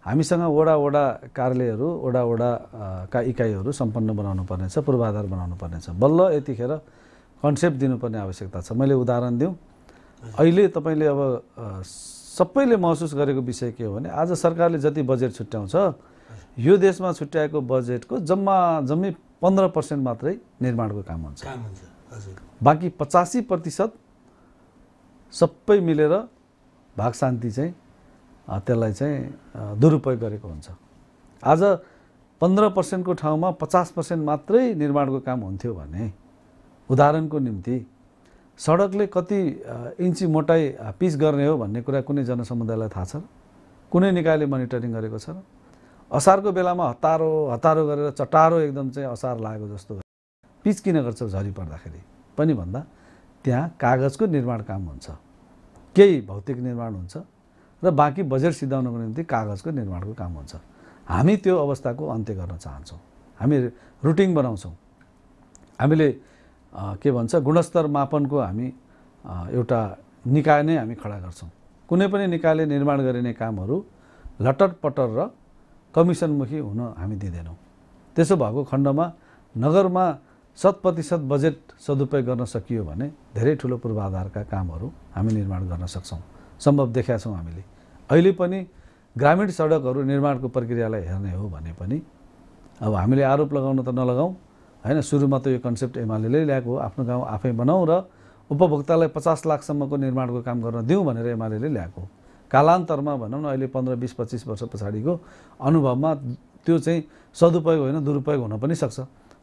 हामीसँग वडा वडा कार्यालयहरू वडा वडा का इकाइहरू सम्पन्न बनाउनु पर्नेछ पूर्वाधार बनाउनु पर्नेछ बल्ल यतिखेर कन्सेप्ट दिनुपर्ने आवश्यकता छ मैले उदाहरण दिउँ अहिले तपाईँले अब सबैले महसुस गरेको विषय के हो भने आज सरकारले जति बजेट छुट्याउँछ यो देशमा छुट्याएको बजेटको जम्मा जम्मी पन्ध्र पर्सेन्ट मात्रै निर्माणको काम हुन्छ बाँकी पचासी प्रतिशत सबै मिलेर भाग शान्ति चाहिँ त्यसलाई चाहिँ दुरुपयोग गरेको हुन्छ आज पन्ध्र पर्सेन्टको ठाउँमा पचास पर्सेन्ट मात्रै निर्माणको काम हुन्थ्यो भने उदाहरणको निम्ति सडकले कति इन्ची मोटाइ पिच गर्ने हो भन्ने कुरा कुनै जनसमुदायलाई थाहा छ कुनै निकायले मोनिटरिङ गरेको छ असारको बेलामा हतारो हतारो गरेर चटारो एकदम चाहिँ असार लागेको जस्तो पिच किन गर्छ झरी पर्दाखेरि पनि भन्दा त्यहाँ कागजको निर्माण काम हुन्छ केही भौतिक निर्माण हुन्छ र बाँकी बजेट सिद्धाउनको निम्ति कागजको निर्माणको काम हुन्छ हामी त्यो अवस्थाको अन्त्य गर्न चाहन्छौँ हामी रुटिन बनाउँछौँ हामीले के भन्छ गुणस्तर मापनको हामी एउटा निकाय नै हामी खडा गर्छौँ कुनै पनि निकायले निर्माण गरिने कामहरू लटरपटर र कमिसनमुखी हुन हामी दिँदैनौँ त्यसो भएको खण्डमा नगरमा शत प्रतिशत बजेट सदुपयोग गर्न सकियो भने धेरै ठुलो पूर्वाधारका कामहरू हामी निर्माण गर्न सक्छौँ सम्भव देखाएको छौँ हामीले अहिले पनि ग्रामीण सडकहरू निर्माणको प्रक्रियालाई हेर्ने हो भने पनि अब हामीले आरोप लगाउन त नलगाउँ होइन सुरुमा त यो कन्सेप्ट एमाले ल्याएको आफ्नो गाउँ आफै बनाऊ र उपभोक्तालाई पचास लाखसम्मको निर्माणको काम गर्न दिउँ भनेर एमाले ल्याएको कालान्तरमा भनौँ न अहिले पन्ध्र बिस पच्चिस वर्ष पछाडिको अनुभवमा त्यो चाहिँ सदुपयोग होइन दुरुपयोग हुन पनि सक्छ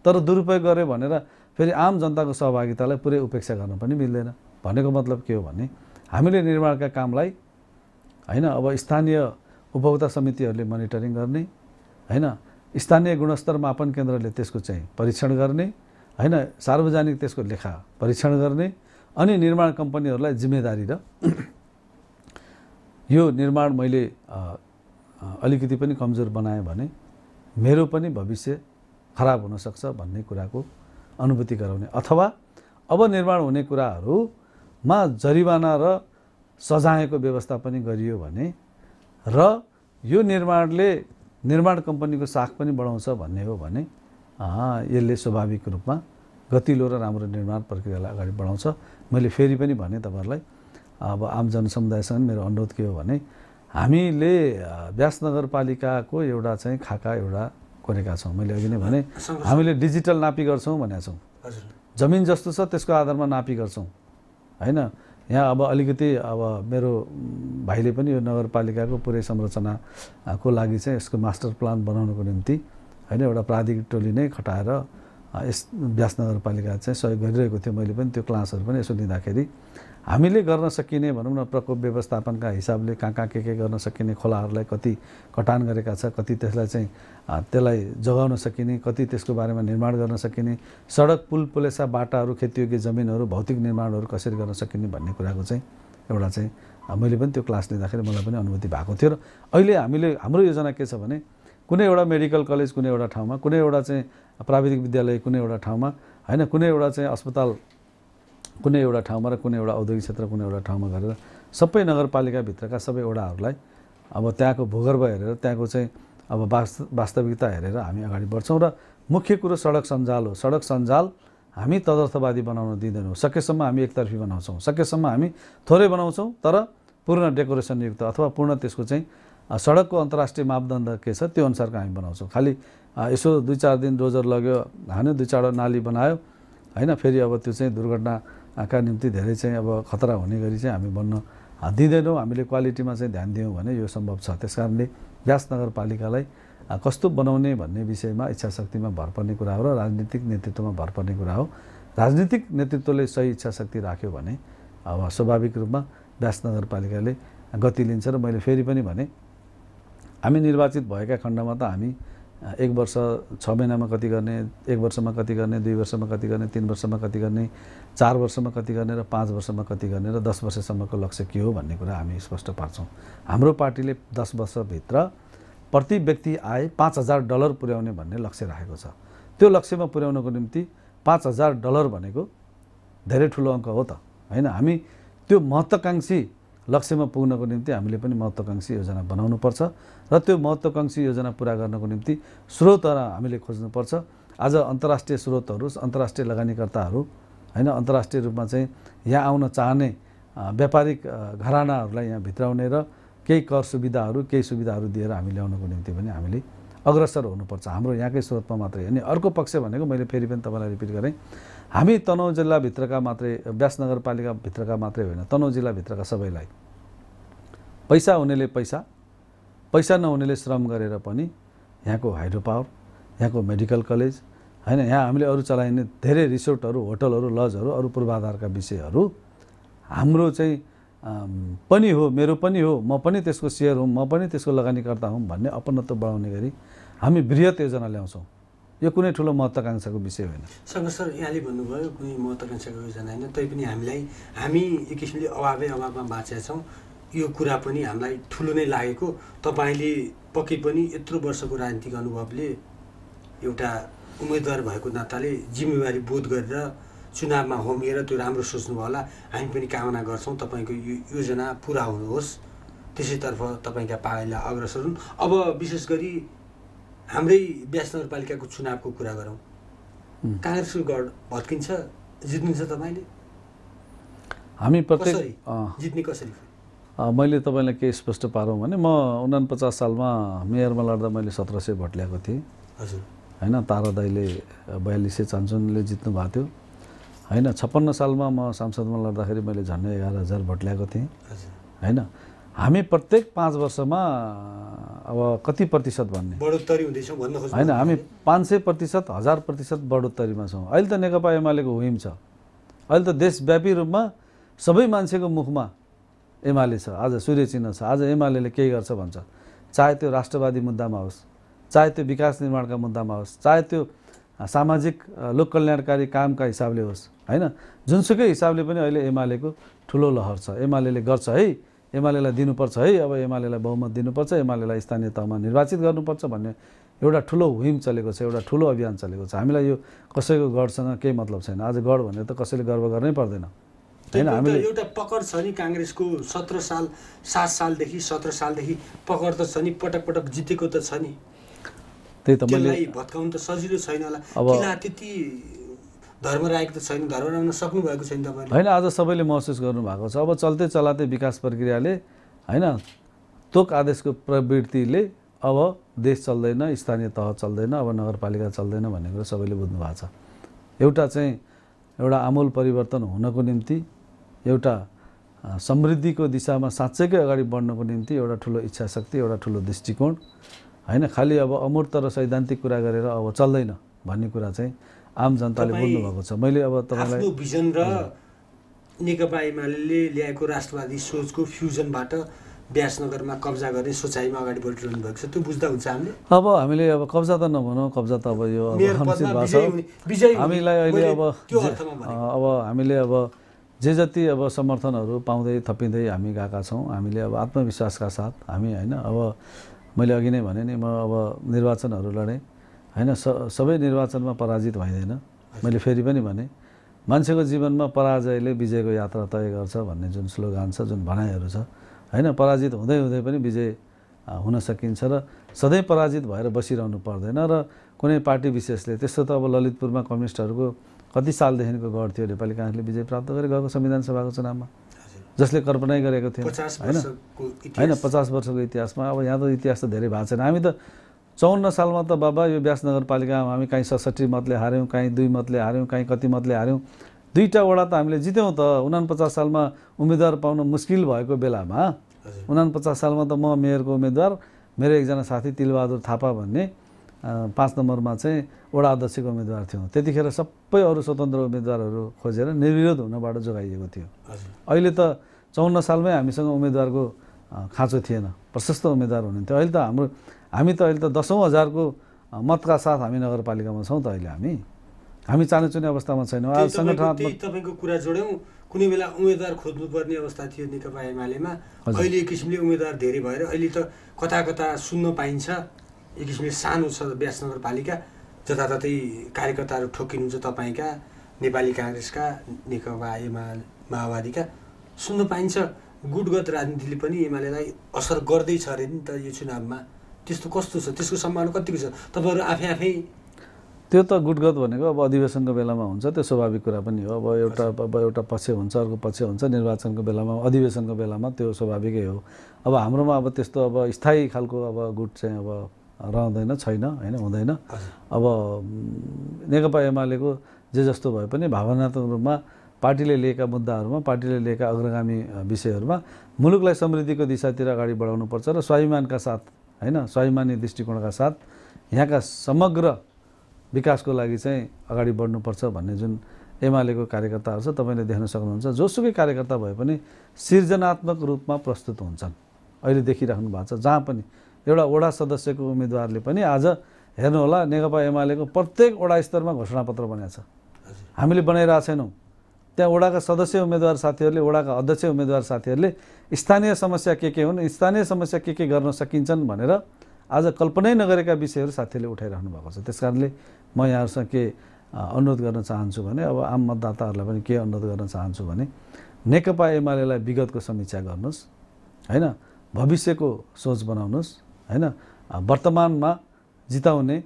तर दुरुपयोग गर्यो भनेर फेरि आम जनताको सहभागितालाई पुरै उपेक्षा गर्न पनि मिल्दैन भनेको मतलब के हो भने हामीले निर्माणका कामलाई होइन अब स्थानीय उपभोक्ता समितिहरूले मोनिटरिङ गर्ने होइन स्थानीय गुणस्तर मापन केन्द्रले त्यसको चाहिँ परीक्षण गर्ने होइन सार्वजनिक त्यसको लेखा परीक्षण गर्ने अनि निर्माण कम्पनीहरूलाई जिम्मेदारी र यो निर्माण मैले अलिकति पनि कमजोर बनाएँ भने मेरो पनि भविष्य खराब हुनसक्छ भन्ने कुराको अनुभूति गराउने अथवा अब निर्माण हुने कुराहरू मा जरिवाना र सजायको व्यवस्था पनि गरियो भने र यो निर्माणले निर्माण कम्पनीको साख पनि बढाउँछ भन्ने हो भने यसले स्वाभाविक रूपमा गतिलो र राम्रो निर्माण प्रक्रियालाई अगाडि बढाउँछ मैले फेरि पनि भने तपाईँहरूलाई अब आम जनसमुदायसँग मेरो अनुरोध के हो भने हामीले व्यास नगरपालिकाको एउटा चाहिँ खाका एउटा कोरेका छौँ मैले अघि नै भने हामीले डिजिटल नापी गर्छौँ भनेका छौँ जमिन जस्तो छ त्यसको आधारमा नापी गर्छौँ होइन यहाँ अब अलिकति अब मेरो भाइले पनि यो नगरपालिकाको पुरै संरचनाको लागि चाहिँ यसको मास्टर प्लान बनाउनुको निम्ति होइन एउटा प्राधिक टोली नै खटाएर यस व्यास नगरपालिका चाहिँ सहयोग गरिरहेको थियो मैले पनि त्यो क्लासहरू पनि यसो लिँदाखेरि हामीले गर्न सकिने भनौँ न प्रकोप व्यवस्थापनका हिसाबले कहाँ कहाँ के के गर्न सकिने खोलाहरूलाई कति कटान गरेका छ कति त्यसलाई चाहिँ त्यसलाई जोगाउन सकिने कति त्यसको बारेमा निर्माण गर्न सकिने सडक पुल पुलेसा बाटाहरू खेतीयोग्य जमिनहरू भौतिक निर्माणहरू कसरी गर्न सकिने भन्ने कुराको चाहिँ एउटा चाहिँ मैले पनि त्यो क्लास लिँदाखेरि मलाई पनि अनुभूति भएको थियो र अहिले हामीले हाम्रो योजना के छ भने कुनै एउटा मेडिकल कलेज कुनै एउटा ठाउँमा कुनै एउटा चाहिँ प्राविधिक विद्यालय कुनै एउटा ठाउँमा होइन कुनै एउटा चाहिँ अस्पताल कुनै एउटा ठाउँमा र कुनै एउटा औद्योगिक क्षेत्र कुनै एउटा ठाउँमा गरेर सबै नगरपालिकाभित्रका सबै एउटाहरूलाई अब त्यहाँको भूगर्भ हेरेर त्यहाँको चाहिँ अब वास्तविकता हेरेर हामी अगाडि बढ्छौँ र मुख्य कुरो सडक सञ्जाल हो सडक सञ्जाल हामी तदर्थवादी बनाउन दिँदैनौँ सकेसम्म हामी एकतर्फी बनाउँछौँ सकेसम्म हामी थोरै बनाउँछौँ तर पूर्ण डेकोरेसनयुक्त अथवा पूर्ण त्यसको चाहिँ सडकको अन्तर्राष्ट्रिय मापदण्ड के छ त्यो अनुसारको हामी बनाउँछौँ खालि यसो दुई चार दिन डोजर लग्यो हान्यो दुई चारवटा नाली बनायो होइन फेरि अब त्यो चाहिँ दुर्घटना का निम्ति धेरै चाहिँ अब खतरा हुने गरी चाहिँ हामी भन्न दिँदैनौँ हामीले क्वालिटीमा चाहिँ ध्यान दियौँ भने यो सम्भव छ त्यस कारणले व्यास नगरपालिकालाई कस्तो बनाउने भन्ने विषयमा इच्छा शक्तिमा भर पर्ने कुरा हो र राजनीतिक नेतृत्वमा भर पर्ने कुरा हो राजनीतिक नेतृत्वले सही इच्छा शक्ति राख्यो भने अब स्वाभाविक रूपमा व्यास नगरपालिकाले गति लिन्छ र मैले फेरि पनि भने हामी निर्वाचित भएका खण्डमा त हामी एक वर्ष छ महिनामा कति गर्ने एक वर्षमा कति गर्ने दुई वर्षमा कति गर्ने तिन वर्षमा कति गर्ने चार वर्षमा कति गर्ने र पाँच वर्षमा कति गर्ने र दस वर्षसम्मको लक्ष्य के हो भन्ने कुरा हामी स्पष्ट पार्छौँ हाम्रो पार्टीले दस वर्षभित्र प्रति व्यक्ति आए पाँच हजार डलर पुर्याउने भन्ने लक्ष्य राखेको छ त्यो लक्ष्यमा पुर्याउनको निम्ति पाँच हजार डलर भनेको धेरै ठुलो अङ्क हो त होइन हामी त्यो महत्त्वकाङ्क्षी लक्ष्यमा पुग्नको निम्ति हामीले पनि महत्त्वाकाङ्क्षी योजना बनाउनुपर्छ र त्यो महत्त्वाकाङ्क्षी योजना पुरा गर्नको निम्ति स्रोतहरू हामीले खोज्नुपर्छ आज अन्तर्राष्ट्रिय स्रोतहरू अन्तर्राष्ट्रिय लगानीकर्ताहरू होइन अन्तर्राष्ट्रिय रूपमा चाहिँ यहाँ आउन चाहने व्यापारिक घरानाहरूलाई यहाँ भित्राउने र केही कर सुविधाहरू केही सुविधाहरू दिएर हामी ल्याउनको निम्ति पनि हामीले अग्रसर हुनुपर्छ हाम्रो यहाँकै स्रोतमा मात्रै होइन अर्को पक्ष भनेको मैले फेरि पनि तपाईँलाई रिपिट गरेँ हामी तनहुँ जिल्लाभित्रका मात्रै व्यास नगरपालिकाभित्रका मात्रै होइन तनहुँ जिल्लाभित्रका सबैलाई पैसा हुनेले पैसा पैसा नहुनेले श्रम गरेर पनि यहाँको हाइड्रो पावर यहाँको मेडिकल कलेज होइन यहाँ हामीले अरू चलाइने धेरै रिसोर्टहरू होटलहरू लजहरू अरू पूर्वाधारका विषयहरू हाम्रो चाहिँ पनि हो मेरो पनि हो म पनि त्यसको सेयर हुँ म पनि त्यसको लगानीकर्ता हुँ भन्ने अपनत्व बढाउने गरी हामी वृहत योजना ल्याउँछौँ यो कुनै ठुलो महत्त्वाकाङ्क्षाको विषय होइन सङ्घ सर यहाँले भन्नुभयो कुनै महत्त्वाकाङ्क्षाको योजना होइन तैपनि हामीलाई हामी एक किसिमले अभावै अभावमा बाँचेका छौँ यो कुरा पनि हामीलाई ठुलो नै लागेको तपाईँले पक्कै पनि यत्रो वर्षको राजनीतिक अनुभवले एउटा उम्मेदवार भएको नाताले जिम्मेवारी बोध गरेर चुनावमा होमिएर त्यो राम्रो सोच्नुभयो होला हामी पनि कामना गर्छौँ तपाईँको यो योजना पुरा हुनुहोस् त्यसैतर्फ तपाईँका पाइला अग्रसर हुन् अब विशेष गरी हाम्रै व्यास नगरपालिकाको चुनावको कुरा गरौँ काङ्ग्रेसको गढ भत्किन्छ जित्नुहुन्छ तपाईँले हामी प्रत्येक जित्ने कसरी मैले तपाईँलाई केही स्पष्ट पारौँ भने म पचास सालमा मेयरमा लड्दा मैले सत्र सय भोट ल्याएको थिएँ हजुर होइन तारा दाईले बयालिस सय चान्सनले जित्नु भएको थियो होइन छप्पन्न सालमा म सांसदमा लड्दाखेरि मैले झन्डै एघार हजार भोट ल्याएको थिएँ होइन हामी प्रत्येक पाँच वर्षमा अब कति प्रतिशत भन्ने बढोत्तरी हुँदैछौँ भन्न होइन हामी पाँच सय प्रतिशत हजार प्रतिशत बढोत्तरीमा छौँ अहिले त नेकपा एमालेको हुम छ अहिले त देशव्यापी रूपमा सबै मान्छेको मुखमा एमाले छ आज सूर्य चिन्ह छ आज एमाले केही गर्छ भन्छ चाहे त्यो राष्ट्रवादी मुद्दामा होस् चाहे त्यो विकास निर्माणका मुद्दामा होस् चाहे त्यो सामाजिक लोक कल्याणकारी कामका हिसाबले होस् होइन जुनसुकै हिसाबले पनि अहिले एमालेको ठुलो लहर छ एमाले गर्छ है एमालेलाई दिनुपर्छ है अब एमालेलाई बहुमत दिनुपर्छ एमालेलाई स्थानीय तहमा निर्वाचित गर्नुपर्छ भन्ने एउटा ठुलो हुम चलेको छ एउटा ठुलो अभियान चलेको छ हामीलाई यो कसैको गढसँग केही मतलब छैन आज गढ भनेर त कसैले गर्व गर्नै पर्दैन होइन हामीले एउटा पकड छ नि काङ्ग्रेसको सत्र साल सात सालदेखि सत्र सालदेखि पकड त छ नि पटक पटक जितेको त छ नि त्यही त मैले भत्काउनु त सजिलो छैन होला अब त्यति धर्म राखेको त छैन धर्म राख्न सक्नु भएको छैन तपाईँले होइन आज सबैले महसुस गर्नुभएको छ अब चल्दै चलाते विकास प्रक्रियाले होइन तोक आदेशको प्रवृत्तिले अब देश चल्दैन स्थानीय तह चल्दैन अब नगरपालिका चल्दैन भन्ने कुरा सबैले बुझ्नु भएको छ एउटा चाहिँ एउटा आमूल परिवर्तन हुनको निम्ति एउटा समृद्धिको दिशामा साँच्चैकै अगाडि बढ्नको निम्ति एउटा ठुलो इच्छा शक्ति एउटा ठुलो दृष्टिकोण होइन खालि अब अमूर्त र सैद्धान्तिक कुरा गरेर अब चल्दैन भन्ने कुरा चाहिँ आम जनताले बोल्नु भएको छ मैले अब तपाईँलाई भिजन र नेकपा एमाले ल्याएको राष्ट्रवादी सोचको फ्युजनबाट व्यासनगरमा कब्जा गर्ने सोचाइमा अगाडि बढिरहनु भएको छ त्यो बुझ्दा हुन्छ हामीले अब हामीले अब कब्जा त नभनौँ कब्जा त अब यो हामीलाई अहिले अब अब हामीले अब जे जति अब समर्थनहरू पाउँदै थपिँदै हामी गएका छौँ हामीले अब आत्मविश्वासका साथ हामी होइन अब मैले अघि नै भने नि म अब निर्वाचनहरू लडेँ होइन स सबै निर्वाचनमा पराजित भइँदैन मैले फेरि पनि भने मान्छेको जीवनमा पराजयले विजयको यात्रा तय गर्छ भन्ने जुन स्लोगान छ जुन भनाइहरू छ होइन पराजित हुँदै हुँदै पनि विजय हुन सकिन्छ र सधैँ पराजित भएर बसिरहनु पर्दैन र कुनै पार्टी विशेषले त्यस्तो त अब ललितपुरमा कम्युनिस्टहरूको कति सालदेखिको गढ थियो नेपाली काङ्ग्रेसले विजय प्राप्त गरेर गएको संविधान सभाको चुनावमा जसले कल्पनाै गरेको थियो होइन होइन पचास वर्षको इतिहासमा अब यहाँ त इतिहास त धेरै भएको छैन हामी त चौन्न सालमा त बाबा यो ब्यास नगरपालिकामा हामी काहीँ सडसठी मतले हार्यौँ काहीँ दुई मतले हार्यौँ काहीँ कति मतले हार्यौँ दुईवटा वडा त हामीले जित्यौँ त उनापचास सालमा उम्मेद्वार पाउन मुस्किल भएको बेलामा उनापचास सालमा त म मेयरको उम्मेद्वार मेरो एकजना साथी तिलबहादुर थापा भन्ने पाँच नम्बरमा चाहिँ वडा अध्यक्षको उम्मेद्वार थियौँ त्यतिखेर सबै अरू स्वतन्त्र उम्मेद्वारहरू खोजेर निर्विरोध हुनबाट जोगाइएको थियो अहिले त चौन्न सालमै हामीसँग उम्मेद्वारको खाँचो थिएन प्रशस्त उम्मेद्वार हुनुहुन्थ्यो अहिले त हाम्रो हामी त अहिले त दसौँ हजारको मतका साथ हामी नगरपालिकामा छौँ त अहिले हामी हामी चुने अवस्थामा छैनौँ आज सङ्गठनात्मक तपाईँको कुरा जोड्यौँ कुनै बेला उम्मेद्वार खोज्नुपर्ने अवस्था थियो नेकपा एमालेमा अहिले एक किसिमले उम्मेद्वार धेरै भएर अहिले त कता कता सुन्न पाइन्छ एक किसिमले सानो छ व्यास नगरपालिका जताततै कार्यकर्ताहरू ठोकिनुहुन्छ तपाईँका नेपाली काङ्ग्रेसका नेकपा एमा माओवादीका सुन्न पाइन्छ गुटगत राजनीतिले पनि एमालेलाई असर गर्दैछ अरे नि त यो चुनावमा त्यस्तो कस्तो छ त्यसको सम्मान कतिको छ तपाईँहरू आफै आफै त्यो त गुटगत भनेको अब अधिवेशनको बेलामा हुन्छ त्यो स्वाभाविक कुरा पनि हो अब एउटा अब एउटा पक्ष हुन्छ अर्को पक्ष हुन्छ निर्वाचनको बेलामा अधिवेशनको बेलामा त्यो स्वाभाविकै हो अब हाम्रोमा अब त्यस्तो अब स्थायी खालको अब गुट चाहिँ अब रहँदैन छैन होइन हुँदैन अब नेकपा एमालेको जे जस्तो भए पनि भावनात्मक रूपमा पार्टीले लिएका मुद्दाहरूमा पार्टीले लिएका अग्रगामी विषयहरूमा मुलुकलाई समृद्धिको दिशातिर अगाडि बढाउनुपर्छ र स्वाभिमानका साथ होइन स्वाभिमानी दृष्टिकोणका साथ यहाँका समग्र विकासको लागि चाहिँ अगाडि बढ्नुपर्छ भन्ने जुन एमालेको कार्यकर्ताहरू छ तपाईँले देख्न सक्नुहुन्छ जोसुकै कार्यकर्ता भए पनि सृजनात्मक रूपमा प्रस्तुत हुन्छन् अहिले देखिराख्नु भएको छ जहाँ पनि एउटा वडा सदस्यको उम्मेदवारले पनि आज हेर्नुहोला नेकपा एमालेको प्रत्येक वडा स्तरमा घोषणापत्र बनाएको छ हामीले बनाइरहेको छैनौँ त्यहाँ वडाका सदस्य उम्मेदवार साथीहरूले वडाका अध्यक्ष उम्मेदवार साथीहरूले स्थानीय समस्या के के हुन् स्थानीय समस्या के के गर्न सकिन्छन् भनेर आज कल्पनै नगरेका विषयहरू साथीहरूले उठाइराख्नु भएको छ त्यस कारणले म यहाँहरूसँग के अनुरोध गर्न चाहन्छु भने अब आम मतदाताहरूलाई पनि के अनुरोध गर्न चाहन्छु भने नेकपा एमालेलाई विगतको समीक्षा गर्नुहोस् होइन भविष्यको सोच बनाउनुहोस् होइन वर्तमानमा जिताउने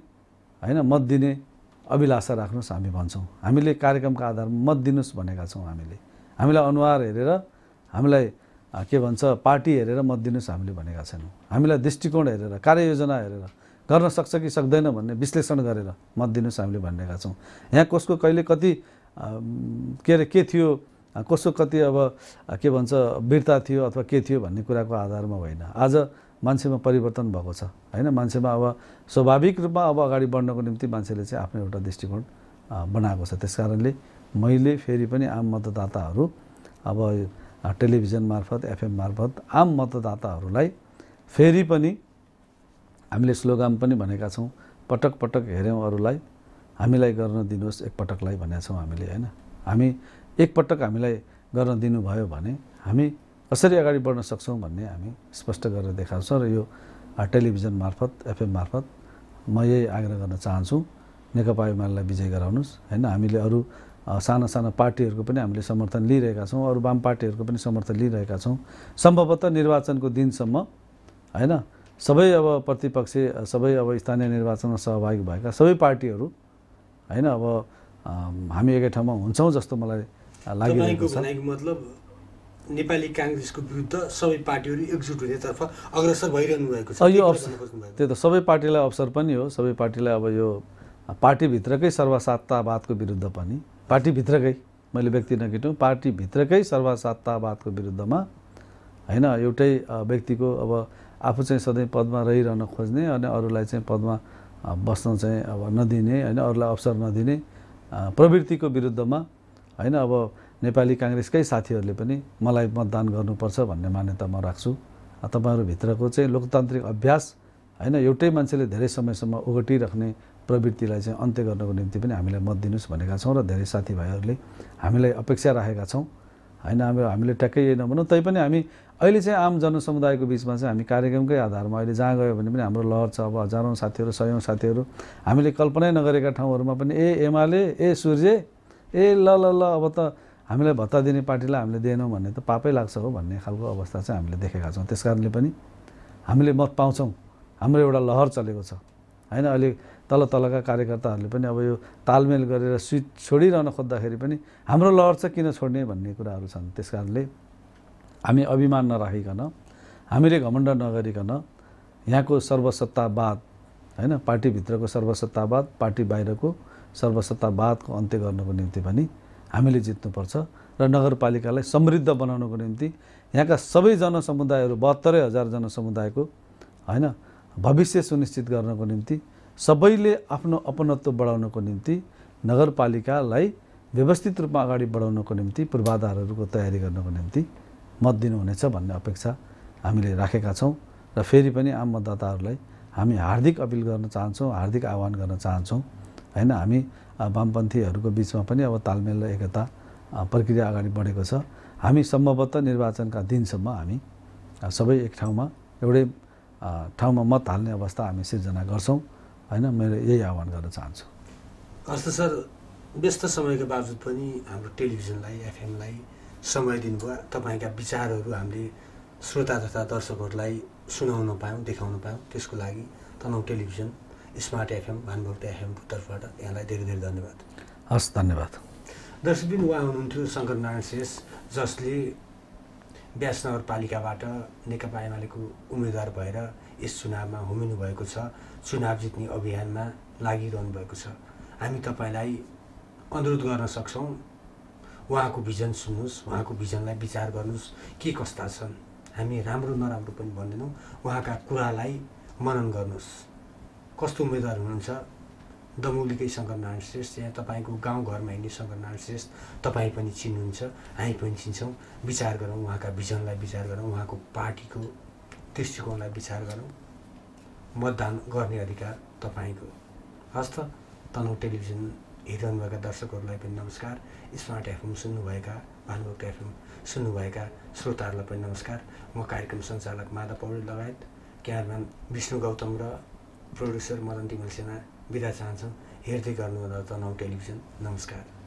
होइन मत दिने अभिलाषा राख्नुहोस् हामी भन्छौँ हामीले कार्यक्रमको आधारमा मत दिनुहोस् भनेका छौँ हामीले हामीलाई अनुहार हेरेर हामीलाई के भन्छ पार्टी हेरेर मत दिनुहोस् हामीले भनेका छैनौँ हामीलाई दृष्टिकोण हेरेर कार्ययोजना हेरेर गर्न सक्छ कि सक्दैन भन्ने विश्लेषण गरेर मत दिनुहोस् हामीले भनेका छौँ यहाँ कसको कहिले कति के अरे के थियो कसको कति अब के भन्छ वीरता थियो अथवा के थियो भन्ने कुराको आधारमा होइन आज मान्छेमा परिवर्तन भएको छ होइन मान्छेमा अब स्वाभाविक रूपमा अब अगाडि बढ्नको निम्ति मान्छेले चाहिँ आफ्नो एउटा दृष्टिकोण बनाएको छ त्यस कारणले मैले फेरि पनि आम मतदाताहरू अब टेलिभिजन मार्फत एफएम मार्फत आम मतदाताहरूलाई फेरि पनि हामीले स्लोगान पनि भनेका छौँ पटक पटक हेऱ्यौँ अरूलाई हामीलाई गर्न दिनुहोस् एकपटकलाई भनेका छौँ हामीले होइन हामी एकपटक हामीलाई गर्न दिनुभयो भने हामी कसरी अगाडि बढ्न सक्छौँ भन्ने हामी स्पष्ट गरेर देखाउँछौँ र यो टेलिभिजन मार्फत एफएम मार्फत म यही आग्रह गर्न चाहन्छु नेकपा एमालेलाई विजय गराउनुहोस् होइन हामीले अरू साना साना पार्टीहरूको पनि हामीले समर्थन लिइरहेका छौँ अरू वाम पार्टीहरूको पनि समर्थन लिइरहेका छौँ सम्भवतः निर्वाचनको दिनसम्म होइन सबै अब प्रतिपक्ष सबै अब स्थानीय निर्वाचनमा सहभागी भएका सबै पार्टीहरू होइन अब हामी एकै ठाउँमा हुन्छौँ जस्तो मलाई लागिरहेको छ मतलब नेपाली काङ्ग्रेसको विरुद्ध सबै पार्टीहरू एकजुट हुनेतर्फ अग्रसर भइरहनु भएको छ यो अवसर त्यो त सबै पार्टीलाई अवसर पनि हो सबै पार्टीलाई अब यो पार्टीभित्रकै सर्वसत्तावादको विरुद्ध पनि पार्टीभित्रकै मैले व्यक्ति नकिटौँ पार्टीभित्रकै सर्वसत्तावादको विरुद्धमा होइन एउटै व्यक्तिको अब आफू चाहिँ सधैँ पदमा रहिरहन खोज्ने अनि अरूलाई चाहिँ पदमा बस्न चाहिँ अब नदिने होइन अरूलाई अवसर नदिने प्रवृत्तिको विरुद्धमा होइन अब नेपाली काङ्ग्रेसकै साथीहरूले पनि मलाई मतदान गर्नुपर्छ भन्ने मान्यता म राख्छु तपाईँहरूभित्रको चाहिँ लोकतान्त्रिक अभ्यास होइन एउटै मान्छेले धेरै समयसम्म ओगटिराख्ने प्रवृत्तिलाई चाहिँ अन्त्य गर्नको निम्ति पनि हामीलाई मत दिनुहोस् भनेका छौँ र धेरै साथीभाइहरूले हामीलाई अपेक्षा राखेका छौँ होइन हामी हामीले ट्याक्कै नभनौँ तैपनि हामी अहिले चाहिँ आम जनसमुदायको बिचमा चाहिँ हामी कार्यक्रमकै आधारमा अहिले जहाँ गयो भने पनि हाम्रो लहर छ अब हजारौँ साथीहरू सयौँ साथीहरू हामीले कल्पनै नगरेका ठाउँहरूमा पनि ए एमाले ए सूर्य ए ल ल ल अब त हामीलाई भत्ता दिने पार्टीलाई हामीले दिएनौँ भन्ने त पापै लाग्छ हो भन्ने खालको अवस्था चाहिँ हामीले देखेका छौँ त्यस कारणले पनि हामीले मत पाउँछौँ हाम्रो एउटा लहर चलेको छ होइन अहिले तल तलका कार्यकर्ताहरूले पनि अब यो तालमेल गरेर स्विच छोडिरहन खोज्दाखेरि पनि हाम्रो लहर चाहिँ किन छोड्ने भन्ने कुराहरू छन् त्यस कारणले हामी अभिमान नराखिकन हामीले घमण्ड नगरिकन यहाँको सर्वसत्तावाद होइन पार्टीभित्रको सर्वसत्तावाद पार्टी बाहिरको सर्वसत्तावादको अन्त्य गर्नको निम्ति पनि हामीले जित्नुपर्छ र नगरपालिकालाई समृद्ध बनाउनको निम्ति यहाँका सबै जनसमुदायहरू बहत्तरै हजार जनसमुदायको होइन भविष्य सुनिश्चित गर्नको निम्ति सबैले आफ्नो अपनत्व बढाउनको निम्ति नगरपालिकालाई व्यवस्थित रूपमा अगाडि बढाउनको निम्ति पूर्वाधारहरूको तयारी गर्नको निम्ति मत दिनुहुनेछ भन्ने अपेक्षा हामीले राखेका छौँ र फेरि पनि आम मतदाताहरूलाई हामी हार्दिक अपिल गर्न चाहन्छौँ हार्दिक आह्वान गर्न चाहन्छौँ होइन हामी वामपन्थीहरूको बिचमा पनि अब तालमेल र एकता प्रक्रिया अगाडि बढेको छ हामी सम्भवतः निर्वाचनका दिनसम्म हामी सबै एक ठाउँमा एउटै ठाउँमा मत हाल्ने अवस्था हामी सिर्जना गर्छौँ होइन मैले यही आह्वान गर्न चाहन्छु हस् सर व्यस्त समयको बावजुद पनि हाम्रो टेलिभिजनलाई एफएमलाई समय दिनुभयो तपाईँका विचारहरू हामीले श्रोता तथा दर्शकहरूलाई सुनाउन पायौँ देखाउन पायौँ त्यसको लागि Tanahu television smart FM Bhanubhakta एफएमको तर्फबाट यहाँलाई धेरै धेरै धन्यवाद हस् धन्यवाद दर्शकबिन उहाँ हुनुहुन्थ्यो शङ्कर नारायण शेष जसले व्यास नगरपालिकाबाट नेकपा एमालेको उम्मेदवार भएर यस चुनावमा होमिनु भएको छ चुनाव जित्ने अभियानमा लागिरहनु भएको छ हामी तपाईँलाई अनुरोध गर्न सक्छौँ उहाँको भिजन सुन्नुहोस् उहाँको भिजनलाई विचार गर्नुहोस् के कस्ता छन् हामी राम्रो नराम्रो पनि भन्दैनौँ उहाँका कुरालाई मनन गर्नुहोस् कस्तो उम्मेदवार हुनुहुन्छ दमौलीकै शङ्करनारायण श्रेष्ठ या तपाईँको गाउँघरमा हिँड्ने शङ्करनारायण श्रेष्ठ तपाईँ पनि चिन्नुहुन्छ हामी पनि चिन्छौँ विचार गरौँ उहाँका भिजनलाई विचार गरौँ उहाँको पार्टीको दृष्टिकोणलाई विचार गरौँ मतदान गर्ने अधिकार तपाईँको हस्त तनहु टेलिभिजन हेरिरहनुभएका दर्शकहरूलाई पनि नमस्कार स्मार्ट एफएम सुन्नुभएका भानुभक्त एफएम सुन्नुभएका श्रोताहरूलाई पनि नमस्कार म कार्यक्रम सञ्चालक माधव पौडेल लगायत क्यामराम्यान विष्णु गौतम र प्रड्युसर मदन तिमल सेना बिदा चाहन्छौँ हेर्दै गर्नुहोला तनहु टेलिभिजन नमस्कार